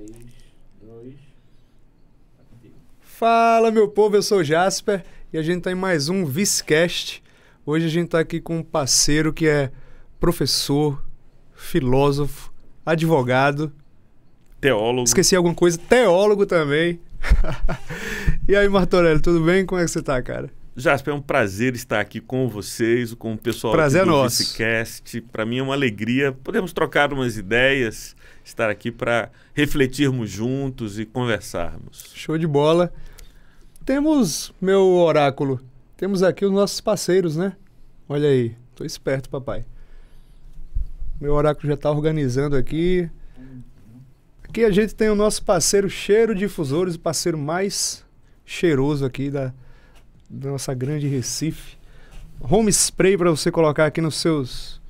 3, 2, Fala, meu povo, eu sou o Jasper e a gente está em mais um Viscast. Hoje a gente está aqui com um parceiro que é professor, filósofo, advogado. Teólogo. Esqueci alguma coisa, teólogo também. e aí, Martorelli, tudo bem? Como é que você tá, cara? Jasper, é um prazer estar aqui com vocês, com o pessoal prazer é do Vicecast. Para mim é uma alegria. Podemos trocar umas ideias, estar aqui para refletirmos juntos e conversarmos. Show de bola. Temos, meu oráculo, temos aqui os nossos parceiros, né? Olha aí, tô esperto, papai. Meu oráculo já está organizando aqui. Aqui a gente tem o nosso parceiro Cheiro Difusores, o parceiro mais cheiroso aqui da, da nossa grande Recife. Home spray para você colocar aqui nos seus.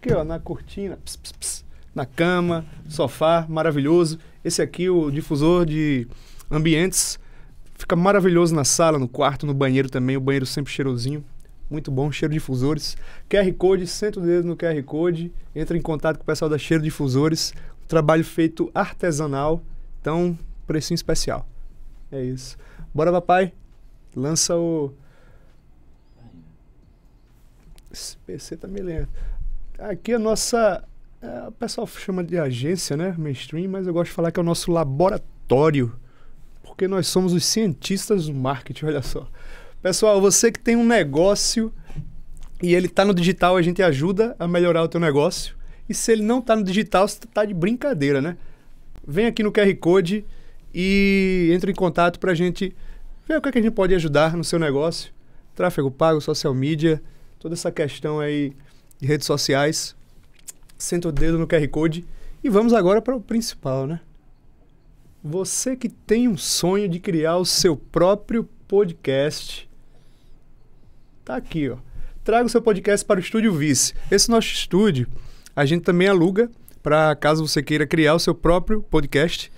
Aqui, ó, na cortina, ps, ps, ps, na cama, sofá, maravilhoso. Esse aqui, o difusor de ambientes, fica maravilhoso na sala, no quarto, no banheiro também. O banheiro sempre cheirosinho. Muito bom, cheiro difusores. QR Code, senta o dedo no QR Code, entra em contato com o pessoal da Cheiro Difusores. trabalho feito artesanal, então, precinho especial. É isso. Bora, papai! Lança o. Esse PC tá me lendo. Aqui a nossa. É, o pessoal chama de agência, né? Mainstream, mas eu gosto de falar que é o nosso laboratório. Porque nós somos os cientistas do marketing, olha só. Pessoal, você que tem um negócio e ele tá no digital, a gente ajuda a melhorar o teu negócio. E se ele não tá no digital, você tá de brincadeira, né? Vem aqui no QR Code e entre em contato pra gente ver o que, é que a gente pode ajudar no seu negócio. Tráfego pago, social media, toda essa questão aí de redes sociais. Senta o dedo no QR Code. E vamos agora para o principal, né? Você que tem um sonho de criar o seu próprio podcast, tá aqui, ó. Traga o seu podcast para o Estúdio Vice. Esse é nosso estúdio, a gente também aluga para caso você queira criar o seu próprio podcast.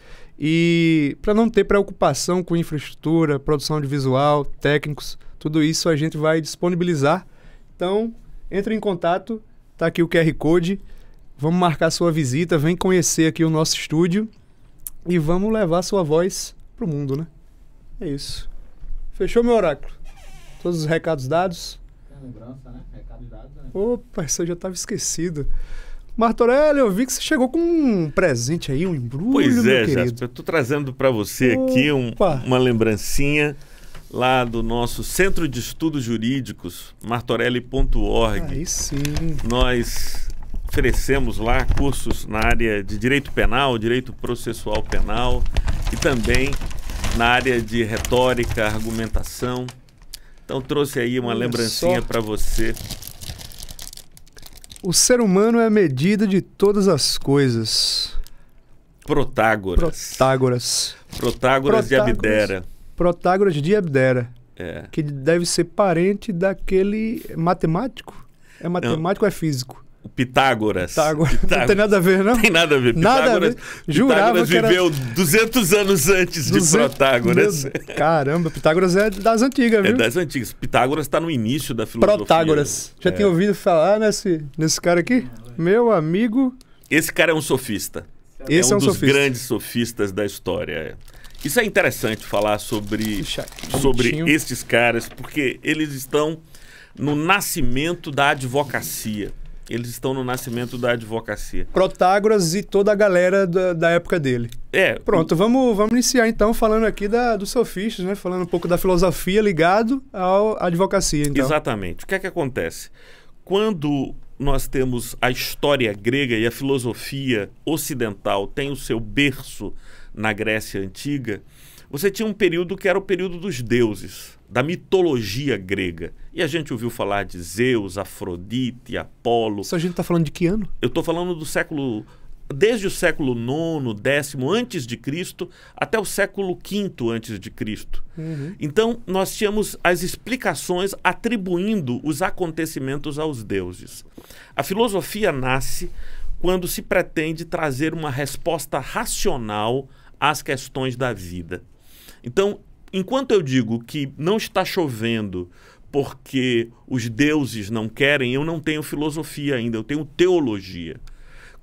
E para não ter preocupação com infraestrutura, produção de visual, técnicos, tudo isso a gente vai disponibilizar. Então, entre em contato, tá aqui o QR Code. Vamos marcar sua visita, vem conhecer aqui o nosso estúdio e vamos levar sua voz pro mundo, né? É isso. Fechou meu oráculo? Todos os recados dados? Tem lembrança, né? Recados dados, né? Opa, isso eu já estava esquecido. Martorelli, eu vi que você chegou com um presente aí, um embrulho, Pois é, Jasper, eu tô trazendo para você Opa. aqui um, uma lembrancinha lá do nosso Centro de Estudos Jurídicos, martorelli.org. Aí sim. Nós oferecemos lá cursos na área de direito penal, direito processual penal e também na área de retórica, argumentação. Então trouxe aí uma Olha lembrancinha para você o ser humano é a medida de todas as coisas. Protágoras. Protágoras. Protágoras, de Abdera. Protágoras de Abdera. É. Que deve ser parente daquele matemático. É matemático ou é físico? O Pitágoras. Pitágoras. Pitágoras. Não tem nada a ver, não? Tem nada a ver. Pitágoras, a ver. Jurava Pitágoras viveu era... 200 anos antes 200... de Protágoras. Meu... Caramba, Pitágoras é das antigas, é viu? É das antigas. Pitágoras está no início da filosofia. Protágoras. Já é. tinha ouvido falar nesse, nesse cara aqui? Meu amigo... Esse cara é um sofista. Esse é, é um, é um dos sofista. grandes sofistas da história. Isso é interessante falar sobre, sobre estes caras, porque eles estão no nascimento da advocacia eles estão no nascimento da advocacia. Protágoras e toda a galera da, da época dele. É. Pronto, o... vamos, vamos iniciar então falando aqui da, dos sofistas, né? Falando um pouco da filosofia ligado à advocacia. Então. Exatamente. O que é que acontece? Quando nós temos a história grega e a filosofia ocidental tem o seu berço na Grécia Antiga, você tinha um período que era o período dos deuses, da mitologia grega. E a gente ouviu falar de Zeus, Afrodite, Apolo. Isso a gente está falando de que ano? Eu estou falando do século. Desde o século IX, X antes de Cristo, até o século V antes de Cristo. Uhum. Então, nós tínhamos as explicações atribuindo os acontecimentos aos deuses. A filosofia nasce quando se pretende trazer uma resposta racional às questões da vida. Então, enquanto eu digo que não está chovendo porque os deuses não querem, eu não tenho filosofia ainda, eu tenho teologia.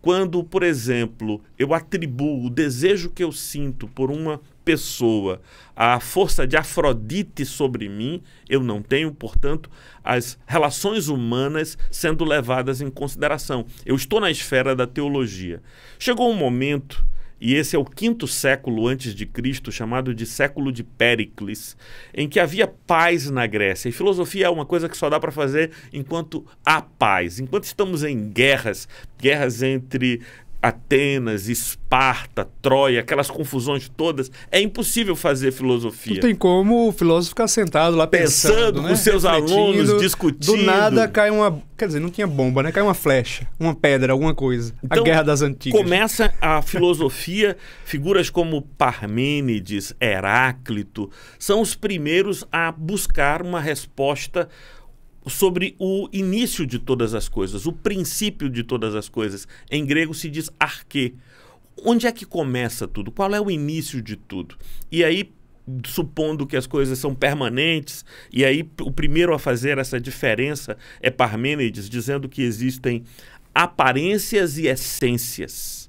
Quando, por exemplo, eu atribuo o desejo que eu sinto por uma pessoa à força de Afrodite sobre mim, eu não tenho, portanto, as relações humanas sendo levadas em consideração. Eu estou na esfera da teologia. Chegou um momento e esse é o quinto século antes de Cristo, chamado de século de Péricles, em que havia paz na Grécia. E filosofia é uma coisa que só dá para fazer enquanto há paz. Enquanto estamos em guerras, guerras entre Atenas, Esparta, Troia, aquelas confusões todas, é impossível fazer filosofia. Não tem como o filósofo ficar sentado lá pensando, pensando né? com seus alunos, discutindo. Do nada cai uma, quer dizer, não tinha bomba, né? Cai uma flecha, uma pedra, alguma coisa. Então, a guerra das antigas. Começa a filosofia, figuras como Parmênides, Heráclito, são os primeiros a buscar uma resposta sobre o início de todas as coisas, o princípio de todas as coisas. Em grego se diz arque. Onde é que começa tudo? Qual é o início de tudo? E aí, supondo que as coisas são permanentes, e aí o primeiro a fazer essa diferença é Parmênides, dizendo que existem aparências e essências.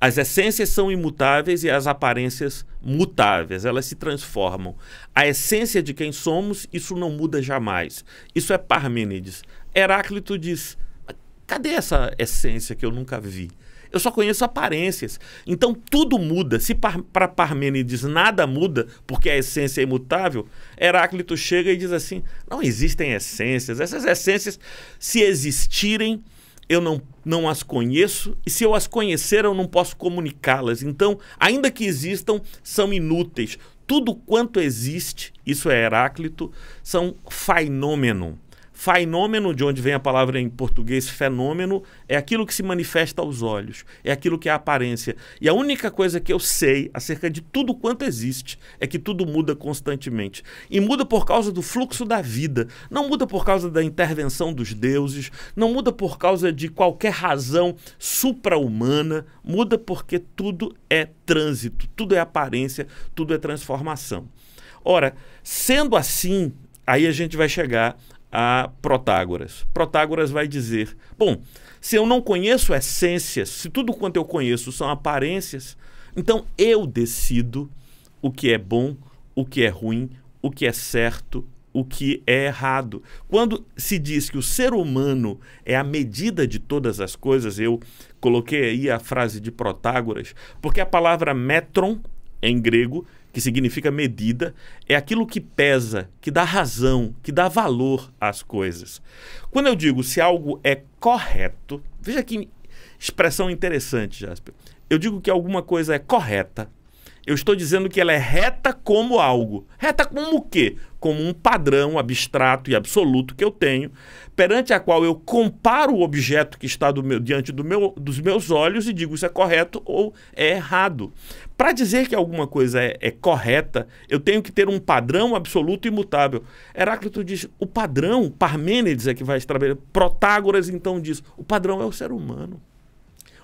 As essências são imutáveis e as aparências mutáveis, elas se transformam. A essência de quem somos, isso não muda jamais. Isso é Parmênides. Heráclito diz: cadê essa essência que eu nunca vi? Eu só conheço aparências. Então tudo muda. Se para Parmênides nada muda, porque a essência é imutável, Heráclito chega e diz assim: não existem essências. Essas essências, se existirem, eu não, não as conheço, e se eu as conhecer, eu não posso comunicá-las. Então, ainda que existam, são inúteis. Tudo quanto existe, isso é Heráclito, são fenômenos. Fenômeno, de onde vem a palavra em português, fenômeno, é aquilo que se manifesta aos olhos, é aquilo que é a aparência. E a única coisa que eu sei acerca de tudo quanto existe é que tudo muda constantemente. E muda por causa do fluxo da vida, não muda por causa da intervenção dos deuses, não muda por causa de qualquer razão supra-humana, muda porque tudo é trânsito, tudo é aparência, tudo é transformação. Ora, sendo assim, aí a gente vai chegar a Protágoras. Protágoras vai dizer: bom, se eu não conheço essências, se tudo quanto eu conheço são aparências, então eu decido o que é bom, o que é ruim, o que é certo, o que é errado. Quando se diz que o ser humano é a medida de todas as coisas, eu coloquei aí a frase de Protágoras, porque a palavra metron em grego que significa medida, é aquilo que pesa, que dá razão, que dá valor às coisas. Quando eu digo se algo é correto, veja que expressão interessante, Jasper. Eu digo que alguma coisa é correta eu estou dizendo que ela é reta como algo. Reta como o quê? Como um padrão abstrato e absoluto que eu tenho, perante a qual eu comparo o objeto que está do meu, diante do meu, dos meus olhos e digo se é correto ou é errado. Para dizer que alguma coisa é, é correta, eu tenho que ter um padrão absoluto e imutável. Heráclito diz: o padrão, Parmênides é que vai estabelecer, Protágoras então diz: o padrão é o ser humano.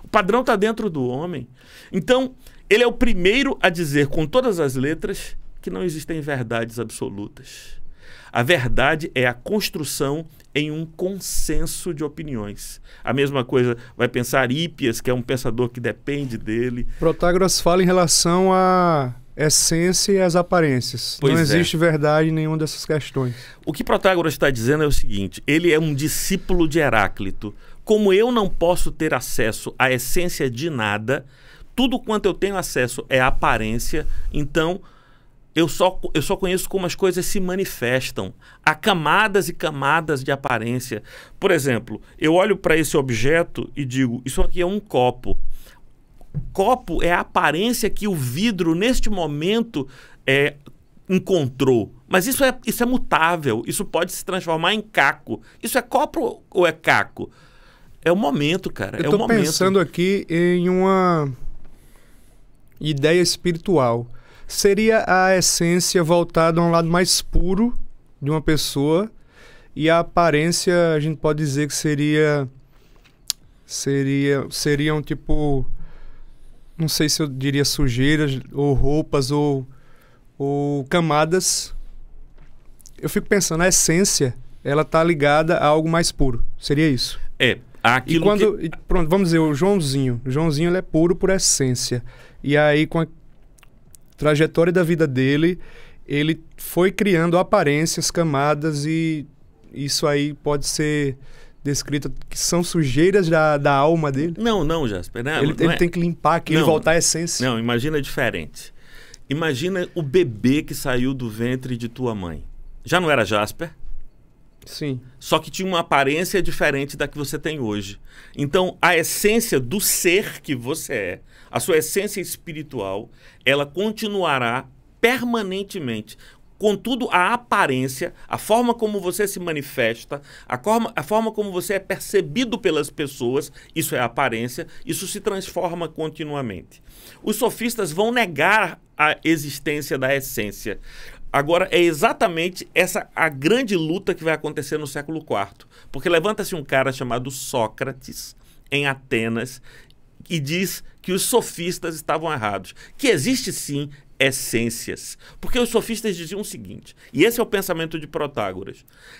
O padrão está dentro do homem. Então, ele é o primeiro a dizer com todas as letras que não existem verdades absolutas. A verdade é a construção em um consenso de opiniões. A mesma coisa vai pensar Hípias, que é um pensador que depende dele. Protágoras fala em relação à essência e às aparências. Pois não é. existe verdade em nenhuma dessas questões. O que Protágoras está dizendo é o seguinte: ele é um discípulo de Heráclito. Como eu não posso ter acesso à essência de nada, tudo quanto eu tenho acesso é aparência, então eu só, eu só conheço como as coisas se manifestam. Há camadas e camadas de aparência. Por exemplo, eu olho para esse objeto e digo: Isso aqui é um copo. Copo é a aparência que o vidro, neste momento, é, encontrou. Mas isso é, isso é mutável. Isso pode se transformar em caco. Isso é copo ou é caco? É o momento, cara. Eu é tô o momento. pensando aqui em uma ideia espiritual. Seria a essência voltada a um lado mais puro de uma pessoa e a aparência a gente pode dizer que seria seria seriam tipo não sei se eu diria sujeiras ou roupas ou ou camadas. Eu fico pensando a essência, ela tá ligada a algo mais puro. Seria isso? É, aquilo e quando, que... Pronto, vamos dizer, o Joãozinho. O Joãozinho ele é puro por essência. E aí, com a trajetória da vida dele, ele foi criando aparências, camadas e isso aí pode ser descrito que são sujeiras da, da alma dele? Não, não, Jasper. Não, né? ele, não ele é... tem que limpar aquilo e voltar à essência. Não, imagina diferente. Imagina o bebê que saiu do ventre de tua mãe. Já não era Jasper? Sim. Só que tinha uma aparência diferente da que você tem hoje. Então, a essência do ser que você é, a sua essência espiritual, ela continuará permanentemente. Contudo, a aparência, a forma como você se manifesta, a forma, a forma como você é percebido pelas pessoas, isso é aparência, isso se transforma continuamente. Os sofistas vão negar a existência da essência. Agora, é exatamente essa a grande luta que vai acontecer no século IV. Porque levanta-se um cara chamado Sócrates, em Atenas, e diz que os sofistas estavam errados. Que existe sim essências. Porque os sofistas diziam o seguinte, e esse é o pensamento de Protágoras.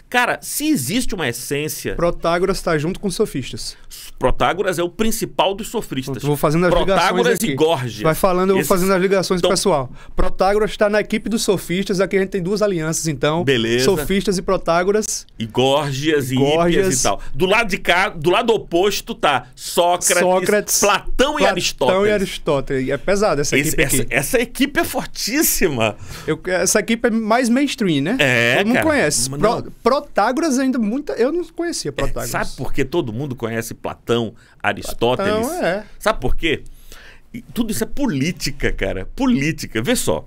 Cara, se existe uma essência. Protágoras está junto com os sofistas. Protágoras é o principal dos sofistas. Eu vou fazendo as Protágoras ligações aqui. e Gorgias. Vai falando, eu vou Esse... fazendo as ligações então... pessoal. Protágoras está na equipe dos sofistas, aqui a gente tem duas alianças, então. Beleza. Sofistas e Protágoras. E Gorgias e, Gorgias. e tal. Do lado de cá, do lado oposto tá Sócrates, Sócrates Platão, Platão e Aristóteles. Platão e Aristóteles. É pesado essa Esse, equipe. Essa, essa equipe é é fortíssima. Eu, essa equipe é mais mainstream, né? É. Todo mundo conhece. Pro, Protágoras ainda muita. Eu não conhecia é, Protágoras. É, sabe por que todo mundo conhece Platão, Aristóteles? Platão, é. Sabe por quê? Tudo isso é política, cara. Política. Vê só.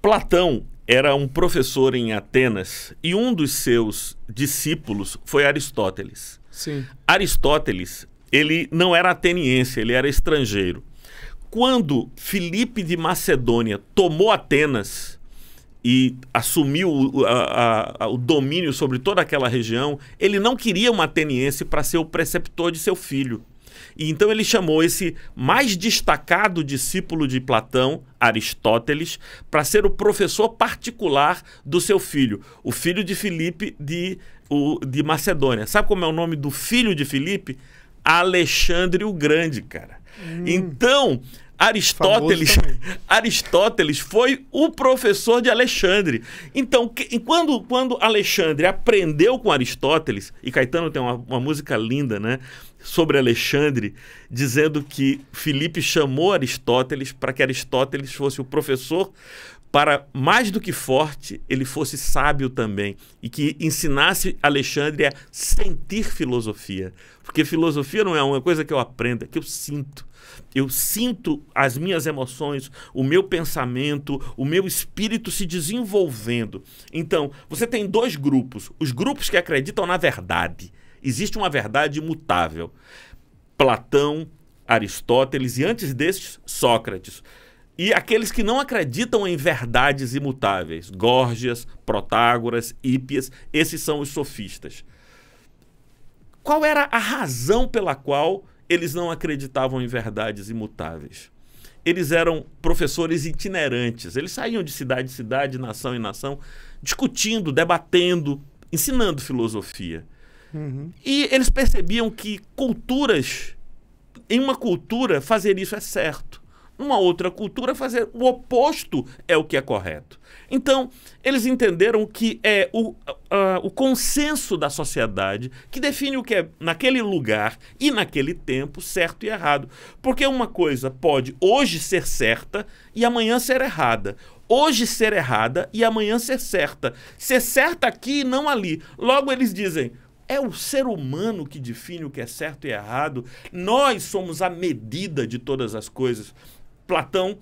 Platão era um professor em Atenas e um dos seus discípulos foi Aristóteles. Sim. Aristóteles, ele não era ateniense, ele era estrangeiro quando Filipe de Macedônia tomou Atenas e assumiu o, a, a, o domínio sobre toda aquela região, ele não queria um ateniense para ser o preceptor de seu filho. E então ele chamou esse mais destacado discípulo de Platão, Aristóteles, para ser o professor particular do seu filho, o filho de Filipe de, o, de Macedônia. Sabe como é o nome do filho de Filipe? Alexandre o Grande, cara. Hum. Então, Aristóteles, Aristóteles foi o professor de Alexandre. Então, que, quando, quando Alexandre aprendeu com Aristóteles, e Caetano tem uma, uma, música linda, né? Sobre Alexandre, dizendo que Filipe chamou Aristóteles para que Aristóteles fosse o professor para mais do que forte, ele fosse sábio também e que ensinasse Alexandre a sentir filosofia, porque filosofia não é uma coisa que eu aprendo, é que eu sinto. Eu sinto as minhas emoções, o meu pensamento, o meu espírito se desenvolvendo. Então, você tem dois grupos, os grupos que acreditam na verdade. Existe uma verdade imutável. Platão, Aristóteles e antes desses, Sócrates e aqueles que não acreditam em verdades imutáveis, Górgias, Protágoras, Hípias, esses são os sofistas. Qual era a razão pela qual eles não acreditavam em verdades imutáveis? Eles eram professores itinerantes, eles saíam de cidade em cidade, nação em nação, discutindo, debatendo, ensinando filosofia. Uhum. E eles percebiam que culturas, em uma cultura, fazer isso é certo uma outra cultura, fazer o oposto é o que é correto. Então, eles entenderam que é o, uh, o consenso da sociedade que define o que é naquele lugar e naquele tempo certo e errado. Porque uma coisa pode hoje ser certa e amanhã ser errada hoje ser errada e amanhã ser certa. Ser certa aqui e não ali. Logo eles dizem. É o ser humano que define o que é certo e errado. Nós somos a medida de todas as coisas. Platão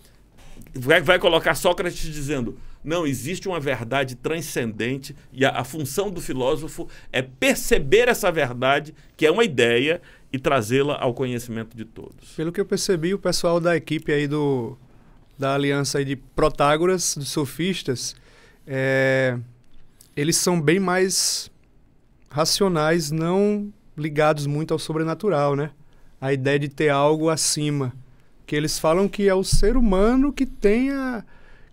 vai, vai colocar Sócrates dizendo: não, existe uma verdade transcendente e a, a, função do filósofo é perceber essa verdade, que é uma ideia, e trazê-la ao conhecimento de todos. Pelo que eu percebi, o pessoal da equipe aí do, da aliança aí de Protágoras, dos sofistas, é, eles são bem mais racionais, não ligados muito ao sobrenatural, né? A ideia de ter algo acima que eles falam que é o ser humano que tem a,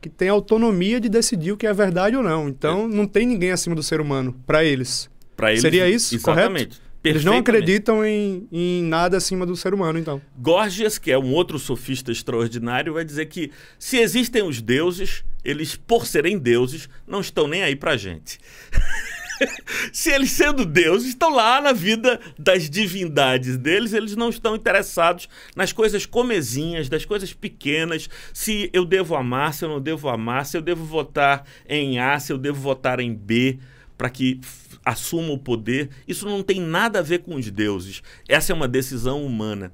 que tem a autonomia de decidir o que é verdade ou não. Então, é. não tem ninguém acima do ser humano, para eles. Pra eles. Seria isso, exatamente. correto? Eles não acreditam em, em, nada acima do ser humano, então. Gorgias, que é um outro sofista extraordinário, vai dizer que se existem os deuses, eles, por serem deuses, não estão nem aí pra gente. se eles sendo Deus estão lá na vida das divindades deles, eles não estão interessados nas coisas comezinhas, das coisas pequenas, se eu devo amar, se eu não devo amar, se eu devo votar em A, se eu devo votar em B, para que assuma o poder. Isso não tem nada a ver com os deuses. Essa é uma decisão humana.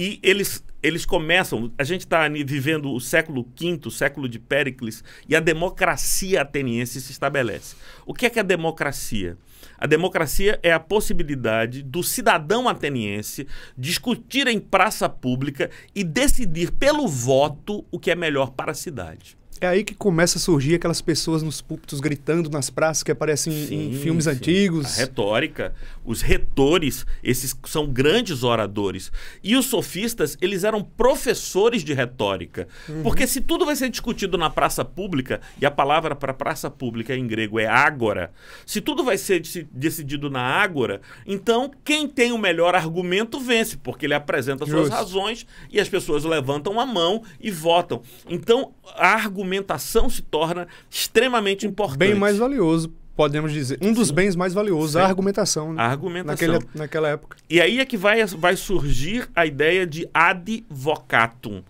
E eles, eles começam. A gente está vivendo o século V, século de Péricles, e a democracia ateniense se estabelece. O que é que é a democracia? A democracia é a possibilidade do cidadão ateniense discutir em praça pública e decidir pelo voto o que é melhor para a cidade. É aí que começa a surgir aquelas pessoas nos púlpitos gritando nas praças que aparecem sim, em filmes sim. antigos. A retórica. Os retores, esses são grandes oradores. E os sofistas, eles eram professores de retórica. Uhum. Porque se tudo vai ser discutido na praça pública, e a palavra para praça pública em grego é ágora, se tudo vai ser decidido na ágora, então quem tem o melhor argumento vence, porque ele apresenta Justo. suas razões e as pessoas levantam a mão e votam. Então a argumentação se torna extremamente importante. Bem mais valioso podemos dizer, um dos Sim. bens mais valiosos, Sim. a argumentação. A né? argumentação. Naquele, naquela época. E aí é que vai, vai surgir a ideia de advocatum.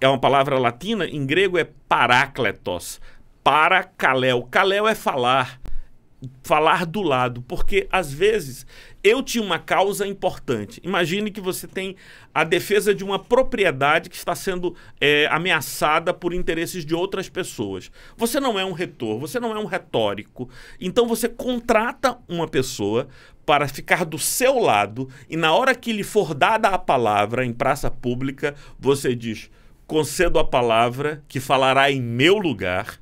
É uma palavra latina, em grego é parakletos Para Kalel. Kalel é falar falar do lado, porque às vezes eu tinha uma causa importante. Imagine que você tem a defesa de uma propriedade que está sendo é, ameaçada por interesses de outras pessoas. Você não é um retor, você não é um retórico. Então você contrata uma pessoa para ficar do seu lado e na hora que lhe for dada a palavra em praça pública, você diz: "Concedo a palavra que falará em meu lugar"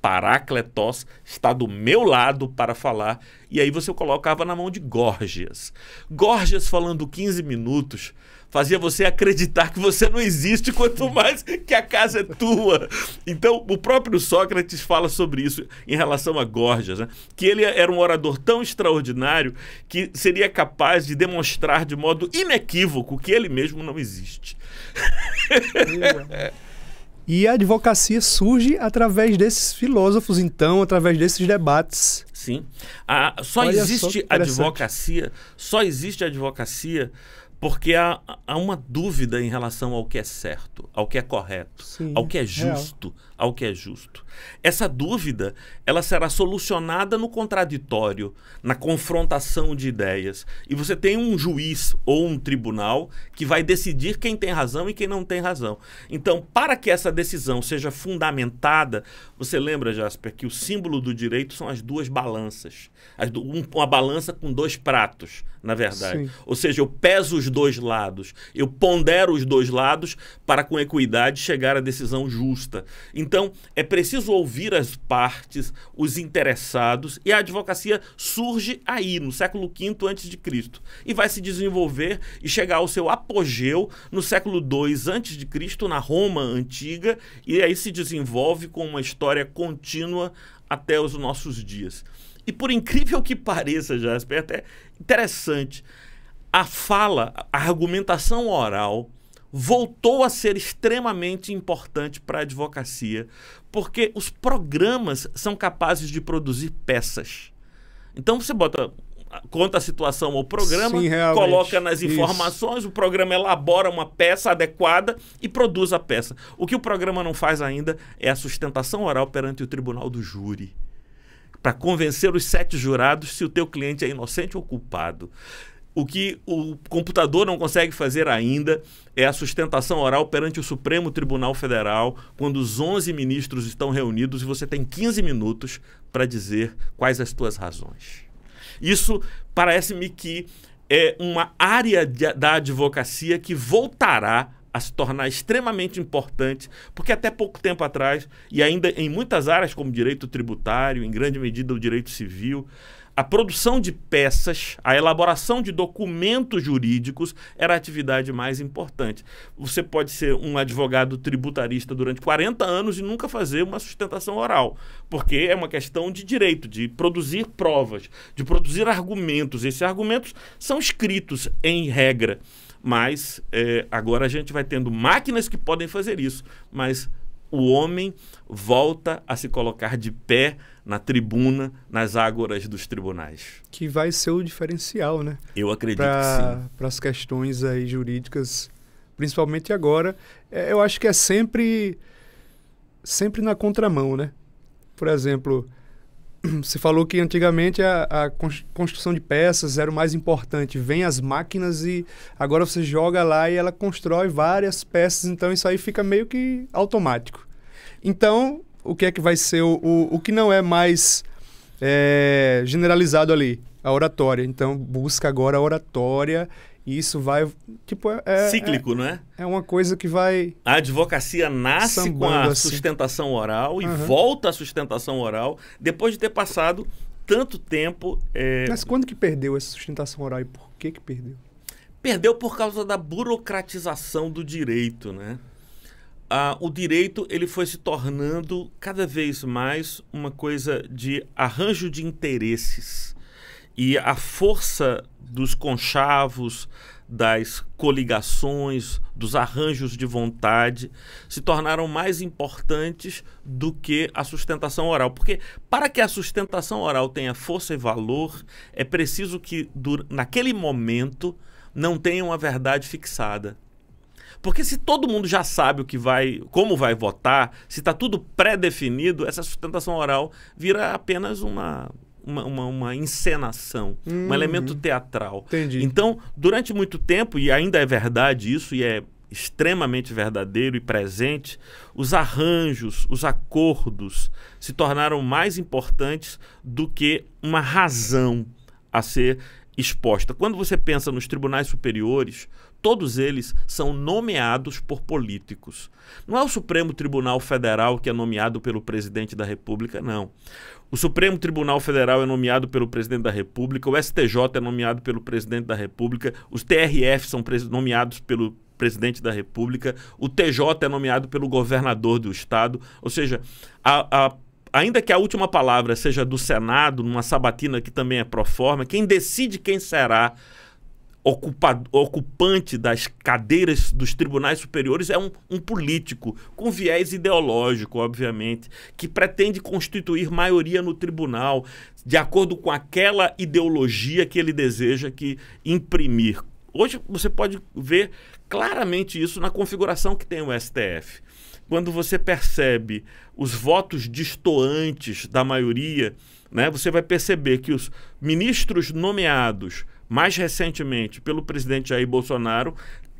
Paracletos está do meu lado para falar. E aí você colocava na mão de Gorgias. Gorgias falando 15 minutos fazia você acreditar que você não existe, quanto mais que a casa é tua. Então, o próprio Sócrates fala sobre isso em relação a Gorgias, né? que ele era um orador tão extraordinário que seria capaz de demonstrar de modo inequívoco que ele mesmo não existe. E a advocacia surge através desses filósofos, então, através desses debates. Sim. só Olha existe só advocacia, só existe advocacia porque há, há uma dúvida em relação ao que é certo, ao que é correto, Sim, ao que é justo, real ao que é justo. Essa dúvida, ela será solucionada no contraditório, na confrontação de ideias. E você tem um juiz ou um tribunal que vai decidir quem tem razão e quem não tem razão. Então, para que essa decisão seja fundamentada, você lembra, Jasper, que o símbolo do direito são as duas balanças. As do, um, uma balança com dois pratos, na verdade. Sim. Ou seja, eu peso os dois lados, eu pondero os dois lados para com equidade chegar à decisão justa. Então, então, é preciso ouvir as partes, os interessados, e a advocacia surge aí, no século V a.C., e vai se desenvolver e chegar ao seu apogeu no século II a.C., na Roma antiga, e aí se desenvolve com uma história contínua até os nossos dias. E por incrível que pareça, Jasper, é até interessante, a fala, a argumentação oral voltou a ser extremamente importante para a advocacia, porque os programas são capazes de produzir peças. Então você bota conta a situação ao programa, Sim, coloca nas informações, Isso. o programa elabora uma peça adequada e produz a peça. O que o programa não faz ainda é a sustentação oral perante o tribunal do júri para convencer os sete jurados se o teu cliente é inocente ou culpado. O que o computador não consegue fazer ainda é a sustentação oral perante o Supremo Tribunal Federal, quando os 11 ministros estão reunidos e você tem 15 minutos para dizer quais as suas razões. Isso parece-me que é uma área de, da advocacia que voltará a se tornar extremamente importante, porque até pouco tempo atrás, e ainda em muitas áreas como direito tributário, em grande medida o direito civil, a produção de peças, a elaboração de documentos jurídicos era a atividade mais importante. Você pode ser um advogado tributarista durante 40 anos e nunca fazer uma sustentação oral, porque é uma questão de direito, de produzir provas, de produzir argumentos. Esses argumentos são escritos em regra. Mas é, agora a gente vai tendo máquinas que podem fazer isso, mas o homem volta a se colocar de pé na tribuna, nas ágoras dos tribunais. Que vai ser o diferencial, né? Eu acredito pra, que sim. Para as questões aí jurídicas, principalmente agora, é, eu acho que é sempre sempre na contramão, né? Por exemplo, você falou que antigamente a, a, construção de peças era o mais importante. Vem as máquinas e agora você joga lá e ela constrói várias peças, então isso aí fica meio que automático. Então, o que é que vai ser o, o, o que não é mais é, generalizado ali? A oratória. Então, busca agora a oratória e isso vai, tipo, é... é Cíclico, é, não é? É uma coisa que vai... A advocacia nasce com a assim. sustentação oral e uhum. volta à sustentação oral depois de ter passado tanto tempo... É... Mas quando que perdeu essa sustentação oral e por que que perdeu? Perdeu por causa da burocratização do direito, né? Ah, o direito ele foi se tornando cada vez mais uma coisa de arranjo de interesses e a força dos conchavos, das coligações, dos arranjos de vontade se tornaram mais importantes do que a sustentação oral. Porque para que a sustentação oral tenha força e valor, é preciso que naquele momento não tenha uma verdade fixada. Porque se todo mundo já sabe o que vai, como vai votar, se está tudo pré-definido, essa sustentação oral vira apenas uma uma, uma, uma encenação, hum, um elemento uhum. teatral. Entendi. Então, durante muito tempo, e ainda é verdade isso, e é extremamente verdadeiro e presente, os arranjos, os acordos se tornaram mais importantes do que uma razão a ser exposta. Quando você pensa nos tribunais superiores, Todos eles são nomeados por políticos. Não é o Supremo Tribunal Federal que é nomeado pelo presidente da República, não. O Supremo Tribunal Federal é nomeado pelo presidente da República, o STJ é nomeado pelo presidente da República, os TRF são nomeados pelo presidente da República, o TJ é nomeado pelo governador do estado. Ou seja, a, a ainda que a última palavra seja do Senado, numa sabatina que também é pró forma, quem decide quem será ocupado, ocupante das cadeiras dos tribunais superiores é um, um, político, com viés ideológico, obviamente, que pretende constituir maioria no tribunal de acordo com aquela ideologia que ele deseja que imprimir. Hoje você pode ver claramente isso na configuração que tem o STF. Quando você percebe os votos distoantes da maioria, né, você vai perceber que os ministros nomeados mais recentemente pelo presidente Jair Bolsonaro,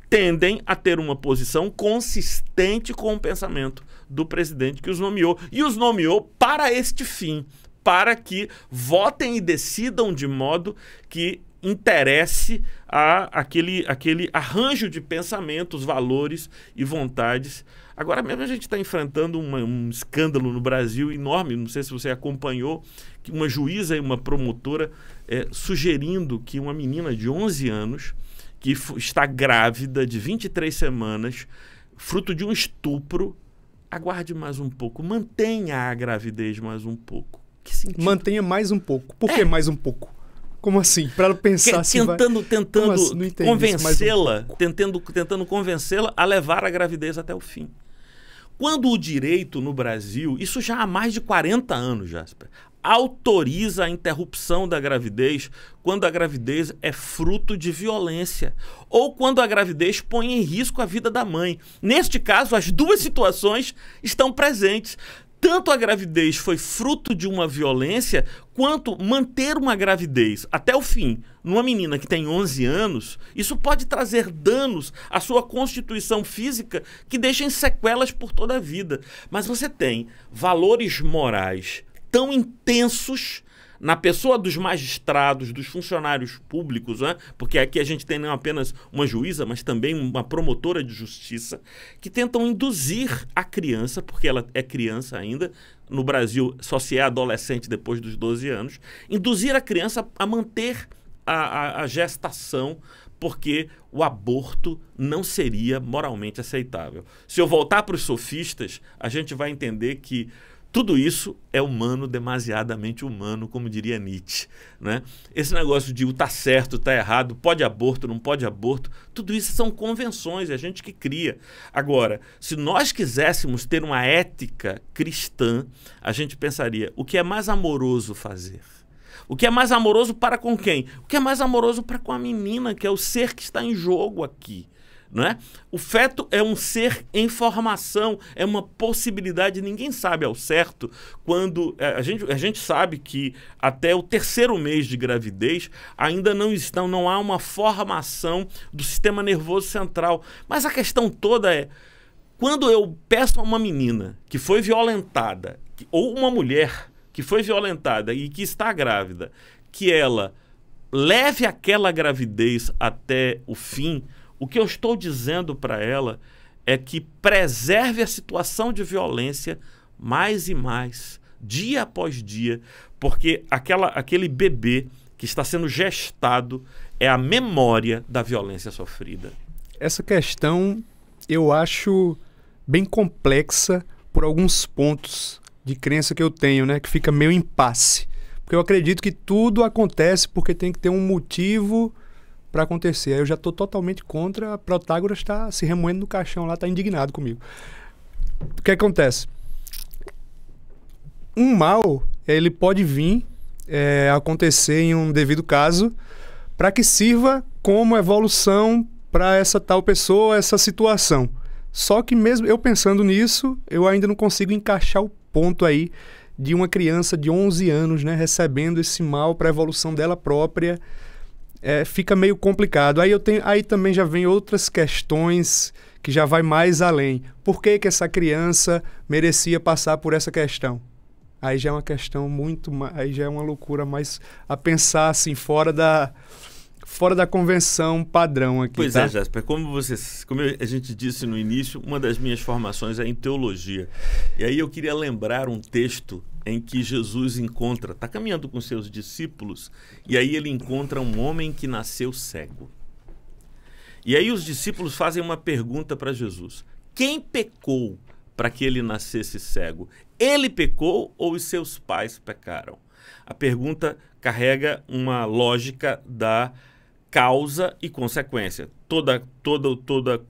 tendem a ter uma posição consistente com o pensamento do presidente que os nomeou. E os nomeou para este fim, para que votem e decidam de modo que interesse a aquele, aquele arranjo de pensamentos, valores e vontades. Agora mesmo a gente está enfrentando uma, um escândalo no Brasil enorme, não sei se você acompanhou, que uma juíza e uma promotora é, sugerindo que uma menina de 11 anos, que está grávida de 23 semanas, fruto de um estupro, aguarde mais um pouco, mantenha a gravidez mais um pouco. Que sentido? Mantenha mais um pouco. Por é. que mais um pouco? Como assim? Para ela pensar que, se tentando, vai... tentando assim? convencê-la, um tentando, tentando convencê-la a levar a gravidez até o fim. Quando o direito no Brasil, isso já há mais de 40 anos, Jasper, autoriza a interrupção da gravidez quando a gravidez é fruto de violência ou quando a gravidez põe em risco a vida da mãe. Neste caso, as duas situações estão presentes. Tanto a gravidez foi fruto de uma violência, quanto manter uma gravidez até o fim numa menina que tem 11 anos, isso pode trazer danos à sua constituição física que deixem sequelas por toda a vida. Mas você tem valores morais tão intensos na pessoa dos magistrados, dos funcionários públicos, né? porque aqui a gente tem não apenas uma juíza, mas também uma promotora de justiça, que tentam induzir a criança, porque ela é criança ainda, no Brasil só se é adolescente depois dos 12 anos, induzir a criança a manter a, a, a gestação, porque o aborto não seria moralmente aceitável. Se eu voltar para os sofistas, a gente vai entender que tudo isso é humano, demasiadamente humano, como diria Nietzsche. Né? Esse negócio de o tá certo, tá errado, pode aborto, não pode aborto, tudo isso são convenções, é a gente que cria. Agora, se nós quiséssemos ter uma ética cristã, a gente pensaria: o que é mais amoroso fazer? O que é mais amoroso para com quem? O que é mais amoroso para com a menina, que é o ser que está em jogo aqui não é? O feto é um ser em formação, é uma possibilidade, ninguém sabe ao certo quando é, a gente, a gente sabe que até o terceiro mês de gravidez ainda não estão, não há uma formação do sistema nervoso central. Mas a questão toda é quando eu peço a uma menina que foi violentada ou uma mulher que foi violentada e que está grávida, que ela leve aquela gravidez até o fim, o que eu estou dizendo para ela é que preserve a situação de violência mais e mais, dia após dia, porque aquela, aquele bebê que está sendo gestado é a memória da violência sofrida. Essa questão eu acho bem complexa por alguns pontos de crença que eu tenho, né, que fica meio impasse. Porque eu acredito que tudo acontece porque tem que ter um motivo para acontecer. Aí eu já estou totalmente contra. Protágoras está se remoendo no caixão lá, está indignado comigo. O que acontece? Um mal, ele pode vir é, acontecer em um devido caso para que sirva como evolução para essa tal pessoa, essa situação. Só que mesmo eu pensando nisso, eu ainda não consigo encaixar o ponto aí de uma criança de 11 anos, né, recebendo esse mal para evolução dela própria é, fica meio complicado. Aí, eu tenho, aí também já vem outras questões que já vai mais além. Por que, que essa criança merecia passar por essa questão? Aí já é uma questão muito. Aí já é uma loucura mais a pensar assim, fora da fora da convenção padrão aqui. Pois tá? é, Jasper. Como, você, como a gente disse no início, uma das minhas formações é em teologia. E aí eu queria lembrar um texto em que Jesus encontra, está caminhando com seus discípulos, e aí ele encontra um homem que nasceu cego. E aí os discípulos fazem uma pergunta para Jesus: Quem pecou para que ele nascesse cego? Ele pecou ou os seus pais pecaram? A pergunta carrega uma lógica da causa e consequência. Toda toda toda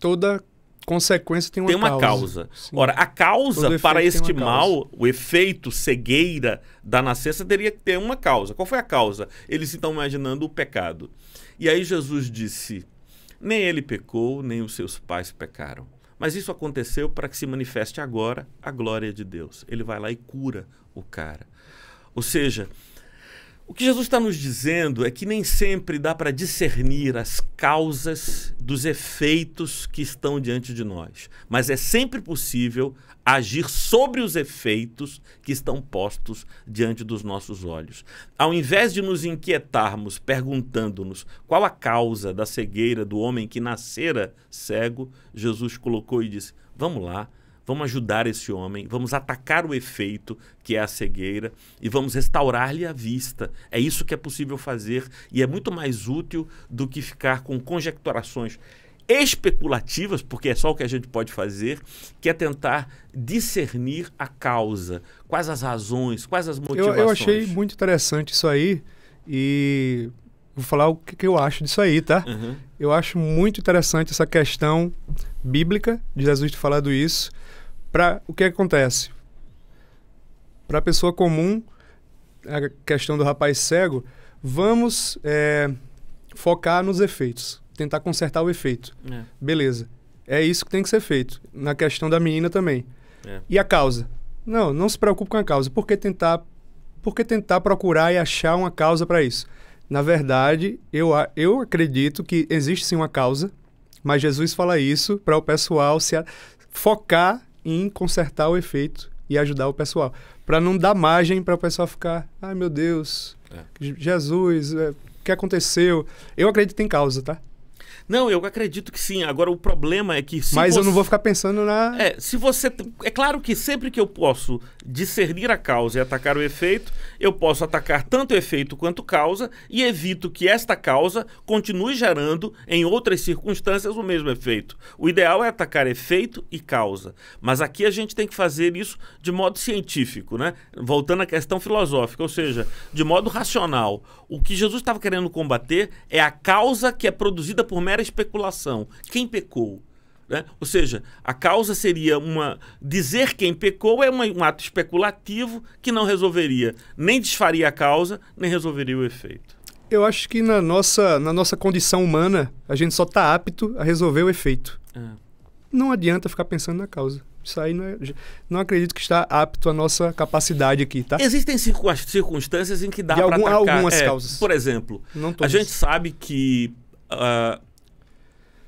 toda consequência tem uma, causa tem uma causa. causa. Ora, a causa para este mal, causa. o efeito cegueira da nascença teria que ter uma causa. Qual foi a causa? Eles estão imaginando o pecado. E aí Jesus disse: Nem ele pecou, nem os seus pais pecaram. Mas isso aconteceu para que se manifeste agora a glória de Deus. Ele vai lá e cura o cara. Ou seja, o que Jesus está nos dizendo é que nem sempre dá para discernir as causas dos efeitos que estão diante de nós, mas é sempre possível agir sobre os efeitos que estão postos diante dos nossos olhos. Ao invés de nos inquietarmos perguntando-nos qual a causa da cegueira do homem que nascera cego, Jesus colocou e disse: Vamos lá, Vamos ajudar esse homem, vamos atacar o efeito que é a cegueira e vamos restaurar-lhe a vista. É isso que é possível fazer e é muito mais útil do que ficar com conjecturações especulativas, porque é só o que a gente pode fazer, que é tentar discernir a causa, quais as razões, quais as motivações. Eu, eu achei muito interessante isso aí e vou falar o que, que eu acho disso aí, tá? Uhum. Eu acho muito interessante essa questão bíblica de Jesus falando isso para o que acontece? Para a pessoa comum, a questão do rapaz cego, vamos é, focar nos efeitos, tentar consertar o efeito. É. Beleza. É isso que tem que ser feito. Na questão da menina também. É. E a causa? Não, não se preocupe com a causa. Por que tentar, por que tentar procurar e achar uma causa para isso? Na verdade, eu, eu acredito que existe sim uma causa, mas Jesus fala isso para o pessoal se a, focar em consertar o efeito e ajudar o pessoal. Para não dar margem para o pessoal ficar, ai meu Deus, é. Jesus, é, o é, que aconteceu? Eu acredito em causa, tá? Não, eu acredito que sim. Agora o problema é que se Mas você... eu não vou ficar pensando na É, se você é claro que sempre que eu posso discernir a causa e atacar o efeito, eu posso atacar tanto o efeito quanto causa e evito que esta causa continue gerando em outras circunstâncias o mesmo efeito. O ideal é atacar efeito e causa, mas aqui a gente tem que fazer isso de modo científico, né? Voltando à questão filosófica, ou seja, de modo racional. O que Jesus estava querendo combater é a causa que é produzida por mérito mera especulação. Quem pecou? Né? Ou seja, a causa seria uma. Dizer quem pecou é uma, um ato especulativo que não resolveria, nem desfaria a causa, nem resolveria o efeito. Eu acho que na nossa, na nossa condição humana, a gente só está apto a resolver o efeito. É. Não adianta ficar pensando na causa. Isso aí não, é, não acredito que está apto à nossa capacidade aqui, tá? Existem circunstâncias em que dá para atacar. algumas é, causas. Por exemplo, a gente sabe que uh,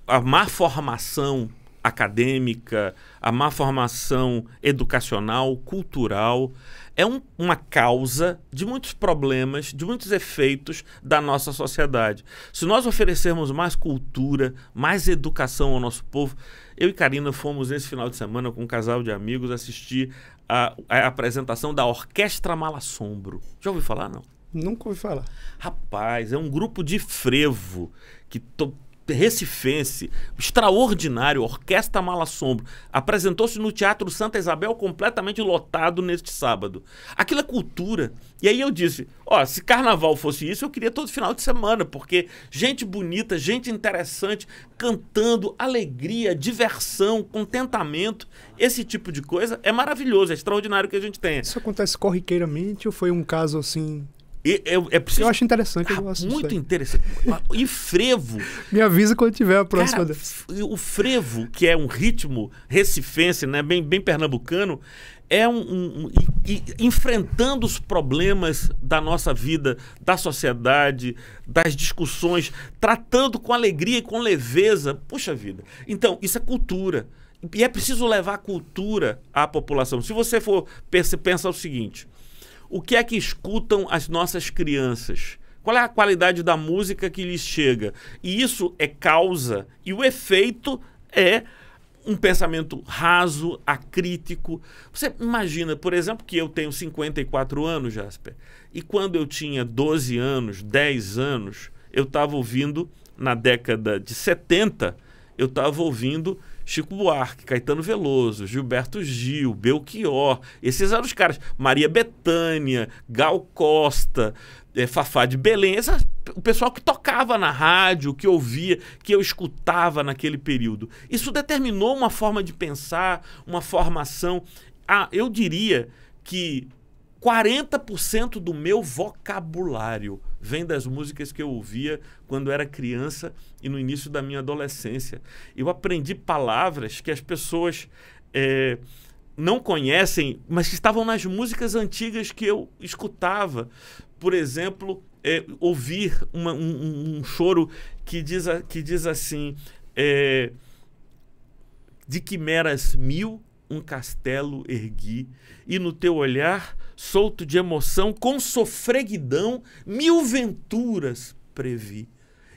a má formação acadêmica, a má formação educacional, cultural, é um, uma causa de muitos problemas, de muitos efeitos da nossa sociedade. Se nós oferecermos mais cultura, mais educação ao nosso povo, eu e Karina fomos nesse final de semana com um casal de amigos assistir a, a apresentação da Orquestra Malassombro. Já ouviu falar, não? Nunca ouvi falar. Rapaz, é um grupo de frevo que to recifense, extraordinário, Orquestra Mala Sombro, apresentou-se no Teatro Santa Isabel completamente lotado neste sábado. Aquilo é cultura. E aí eu disse, ó, se carnaval fosse isso, eu queria todo final de semana, porque gente bonita, gente interessante, cantando, alegria, diversão, contentamento, esse tipo de coisa é maravilhoso, é extraordinário que a gente tem. Isso acontece corriqueiramente ou foi um caso assim e, eu, é preciso... eu acho interessante. Eu ah, gosto muito interessante. Ah, e frevo. Me avisa quando tiver a próxima. Cara, o frevo, que é um ritmo recifense, né? bem, bem pernambucano, é um, um, um e, e enfrentando os problemas da nossa vida, da sociedade, das discussões, tratando com alegria e com leveza. Puxa vida. Então, isso é cultura. E é preciso levar a cultura à população. Se você for pensar pensa o seguinte, o que é que escutam as nossas crianças? Qual é a qualidade da música que lhes chega? E isso é causa, e o efeito é um pensamento raso, acrítico. Você imagina, por exemplo, que eu tenho 54 anos, Jasper, e quando eu tinha 12 anos, 10 anos, eu estava ouvindo, na década de 70, eu estava ouvindo Chico Buarque, Caetano Veloso, Gilberto Gil, Belchior, esses eram os caras. Maria Bethânia, Gal Costa, é, Fafá de Belém, essa, o pessoal que tocava na rádio, que ouvia, que eu escutava naquele período. Isso determinou uma forma de pensar, uma formação. Ah, eu diria que 40% do meu vocabulário vem das músicas que eu ouvia quando era criança e no início da minha adolescência. Eu aprendi palavras que as pessoas é, não conhecem, mas que estavam nas músicas antigas que eu escutava. Por exemplo, é, ouvir uma, um, um, choro que diz, que diz assim: é, de quimeras mil um castelo ergui, e no teu olhar, solto de emoção, com sofreguidão, mil venturas previ.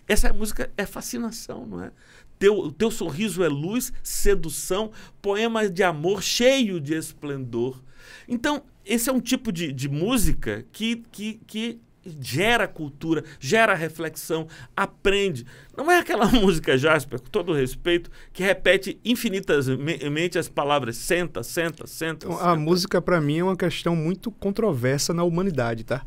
Essa música é fascinação, não é? Teu, o teu sorriso é luz, sedução, poema de amor cheio de esplendor. Então, esse é um tipo de, de música que, que, que gera cultura, gera reflexão, aprende. Não é aquela música, Jasper, com todo respeito, que repete infinitamente as palavras senta, senta, senta. Então, senta. A música, para mim, é uma questão muito controversa na humanidade, tá?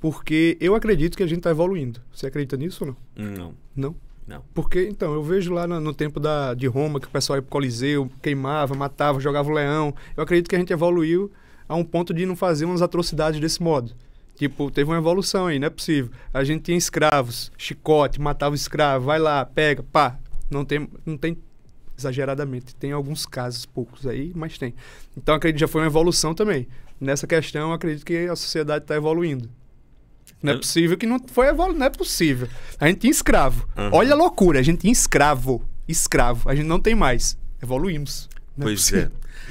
Porque eu acredito que a gente está evoluindo. Você acredita nisso ou não? Não. Não? Não. Porque, então, eu vejo lá no, no, tempo da, de Roma que o pessoal ia pro Coliseu, queimava, matava, jogava o leão. Eu acredito que a gente evoluiu a um ponto de não fazer umas atrocidades desse modo. Tipo, teve uma evolução aí, não é possível. A gente tinha escravos, chicote, matava o escravo, vai lá, pega, pá. Não tem, não tem exageradamente. Tem alguns casos, poucos aí, mas tem. Então, acredito que já foi uma evolução também. Nessa questão, acredito que a sociedade está evoluindo. Não é possível que não foi evoluindo, não é possível. A gente tinha escravo. Uhum. Olha a loucura, a gente tinha escravo. Escravo. A gente não tem mais. Evoluímos. Não é pois é, é.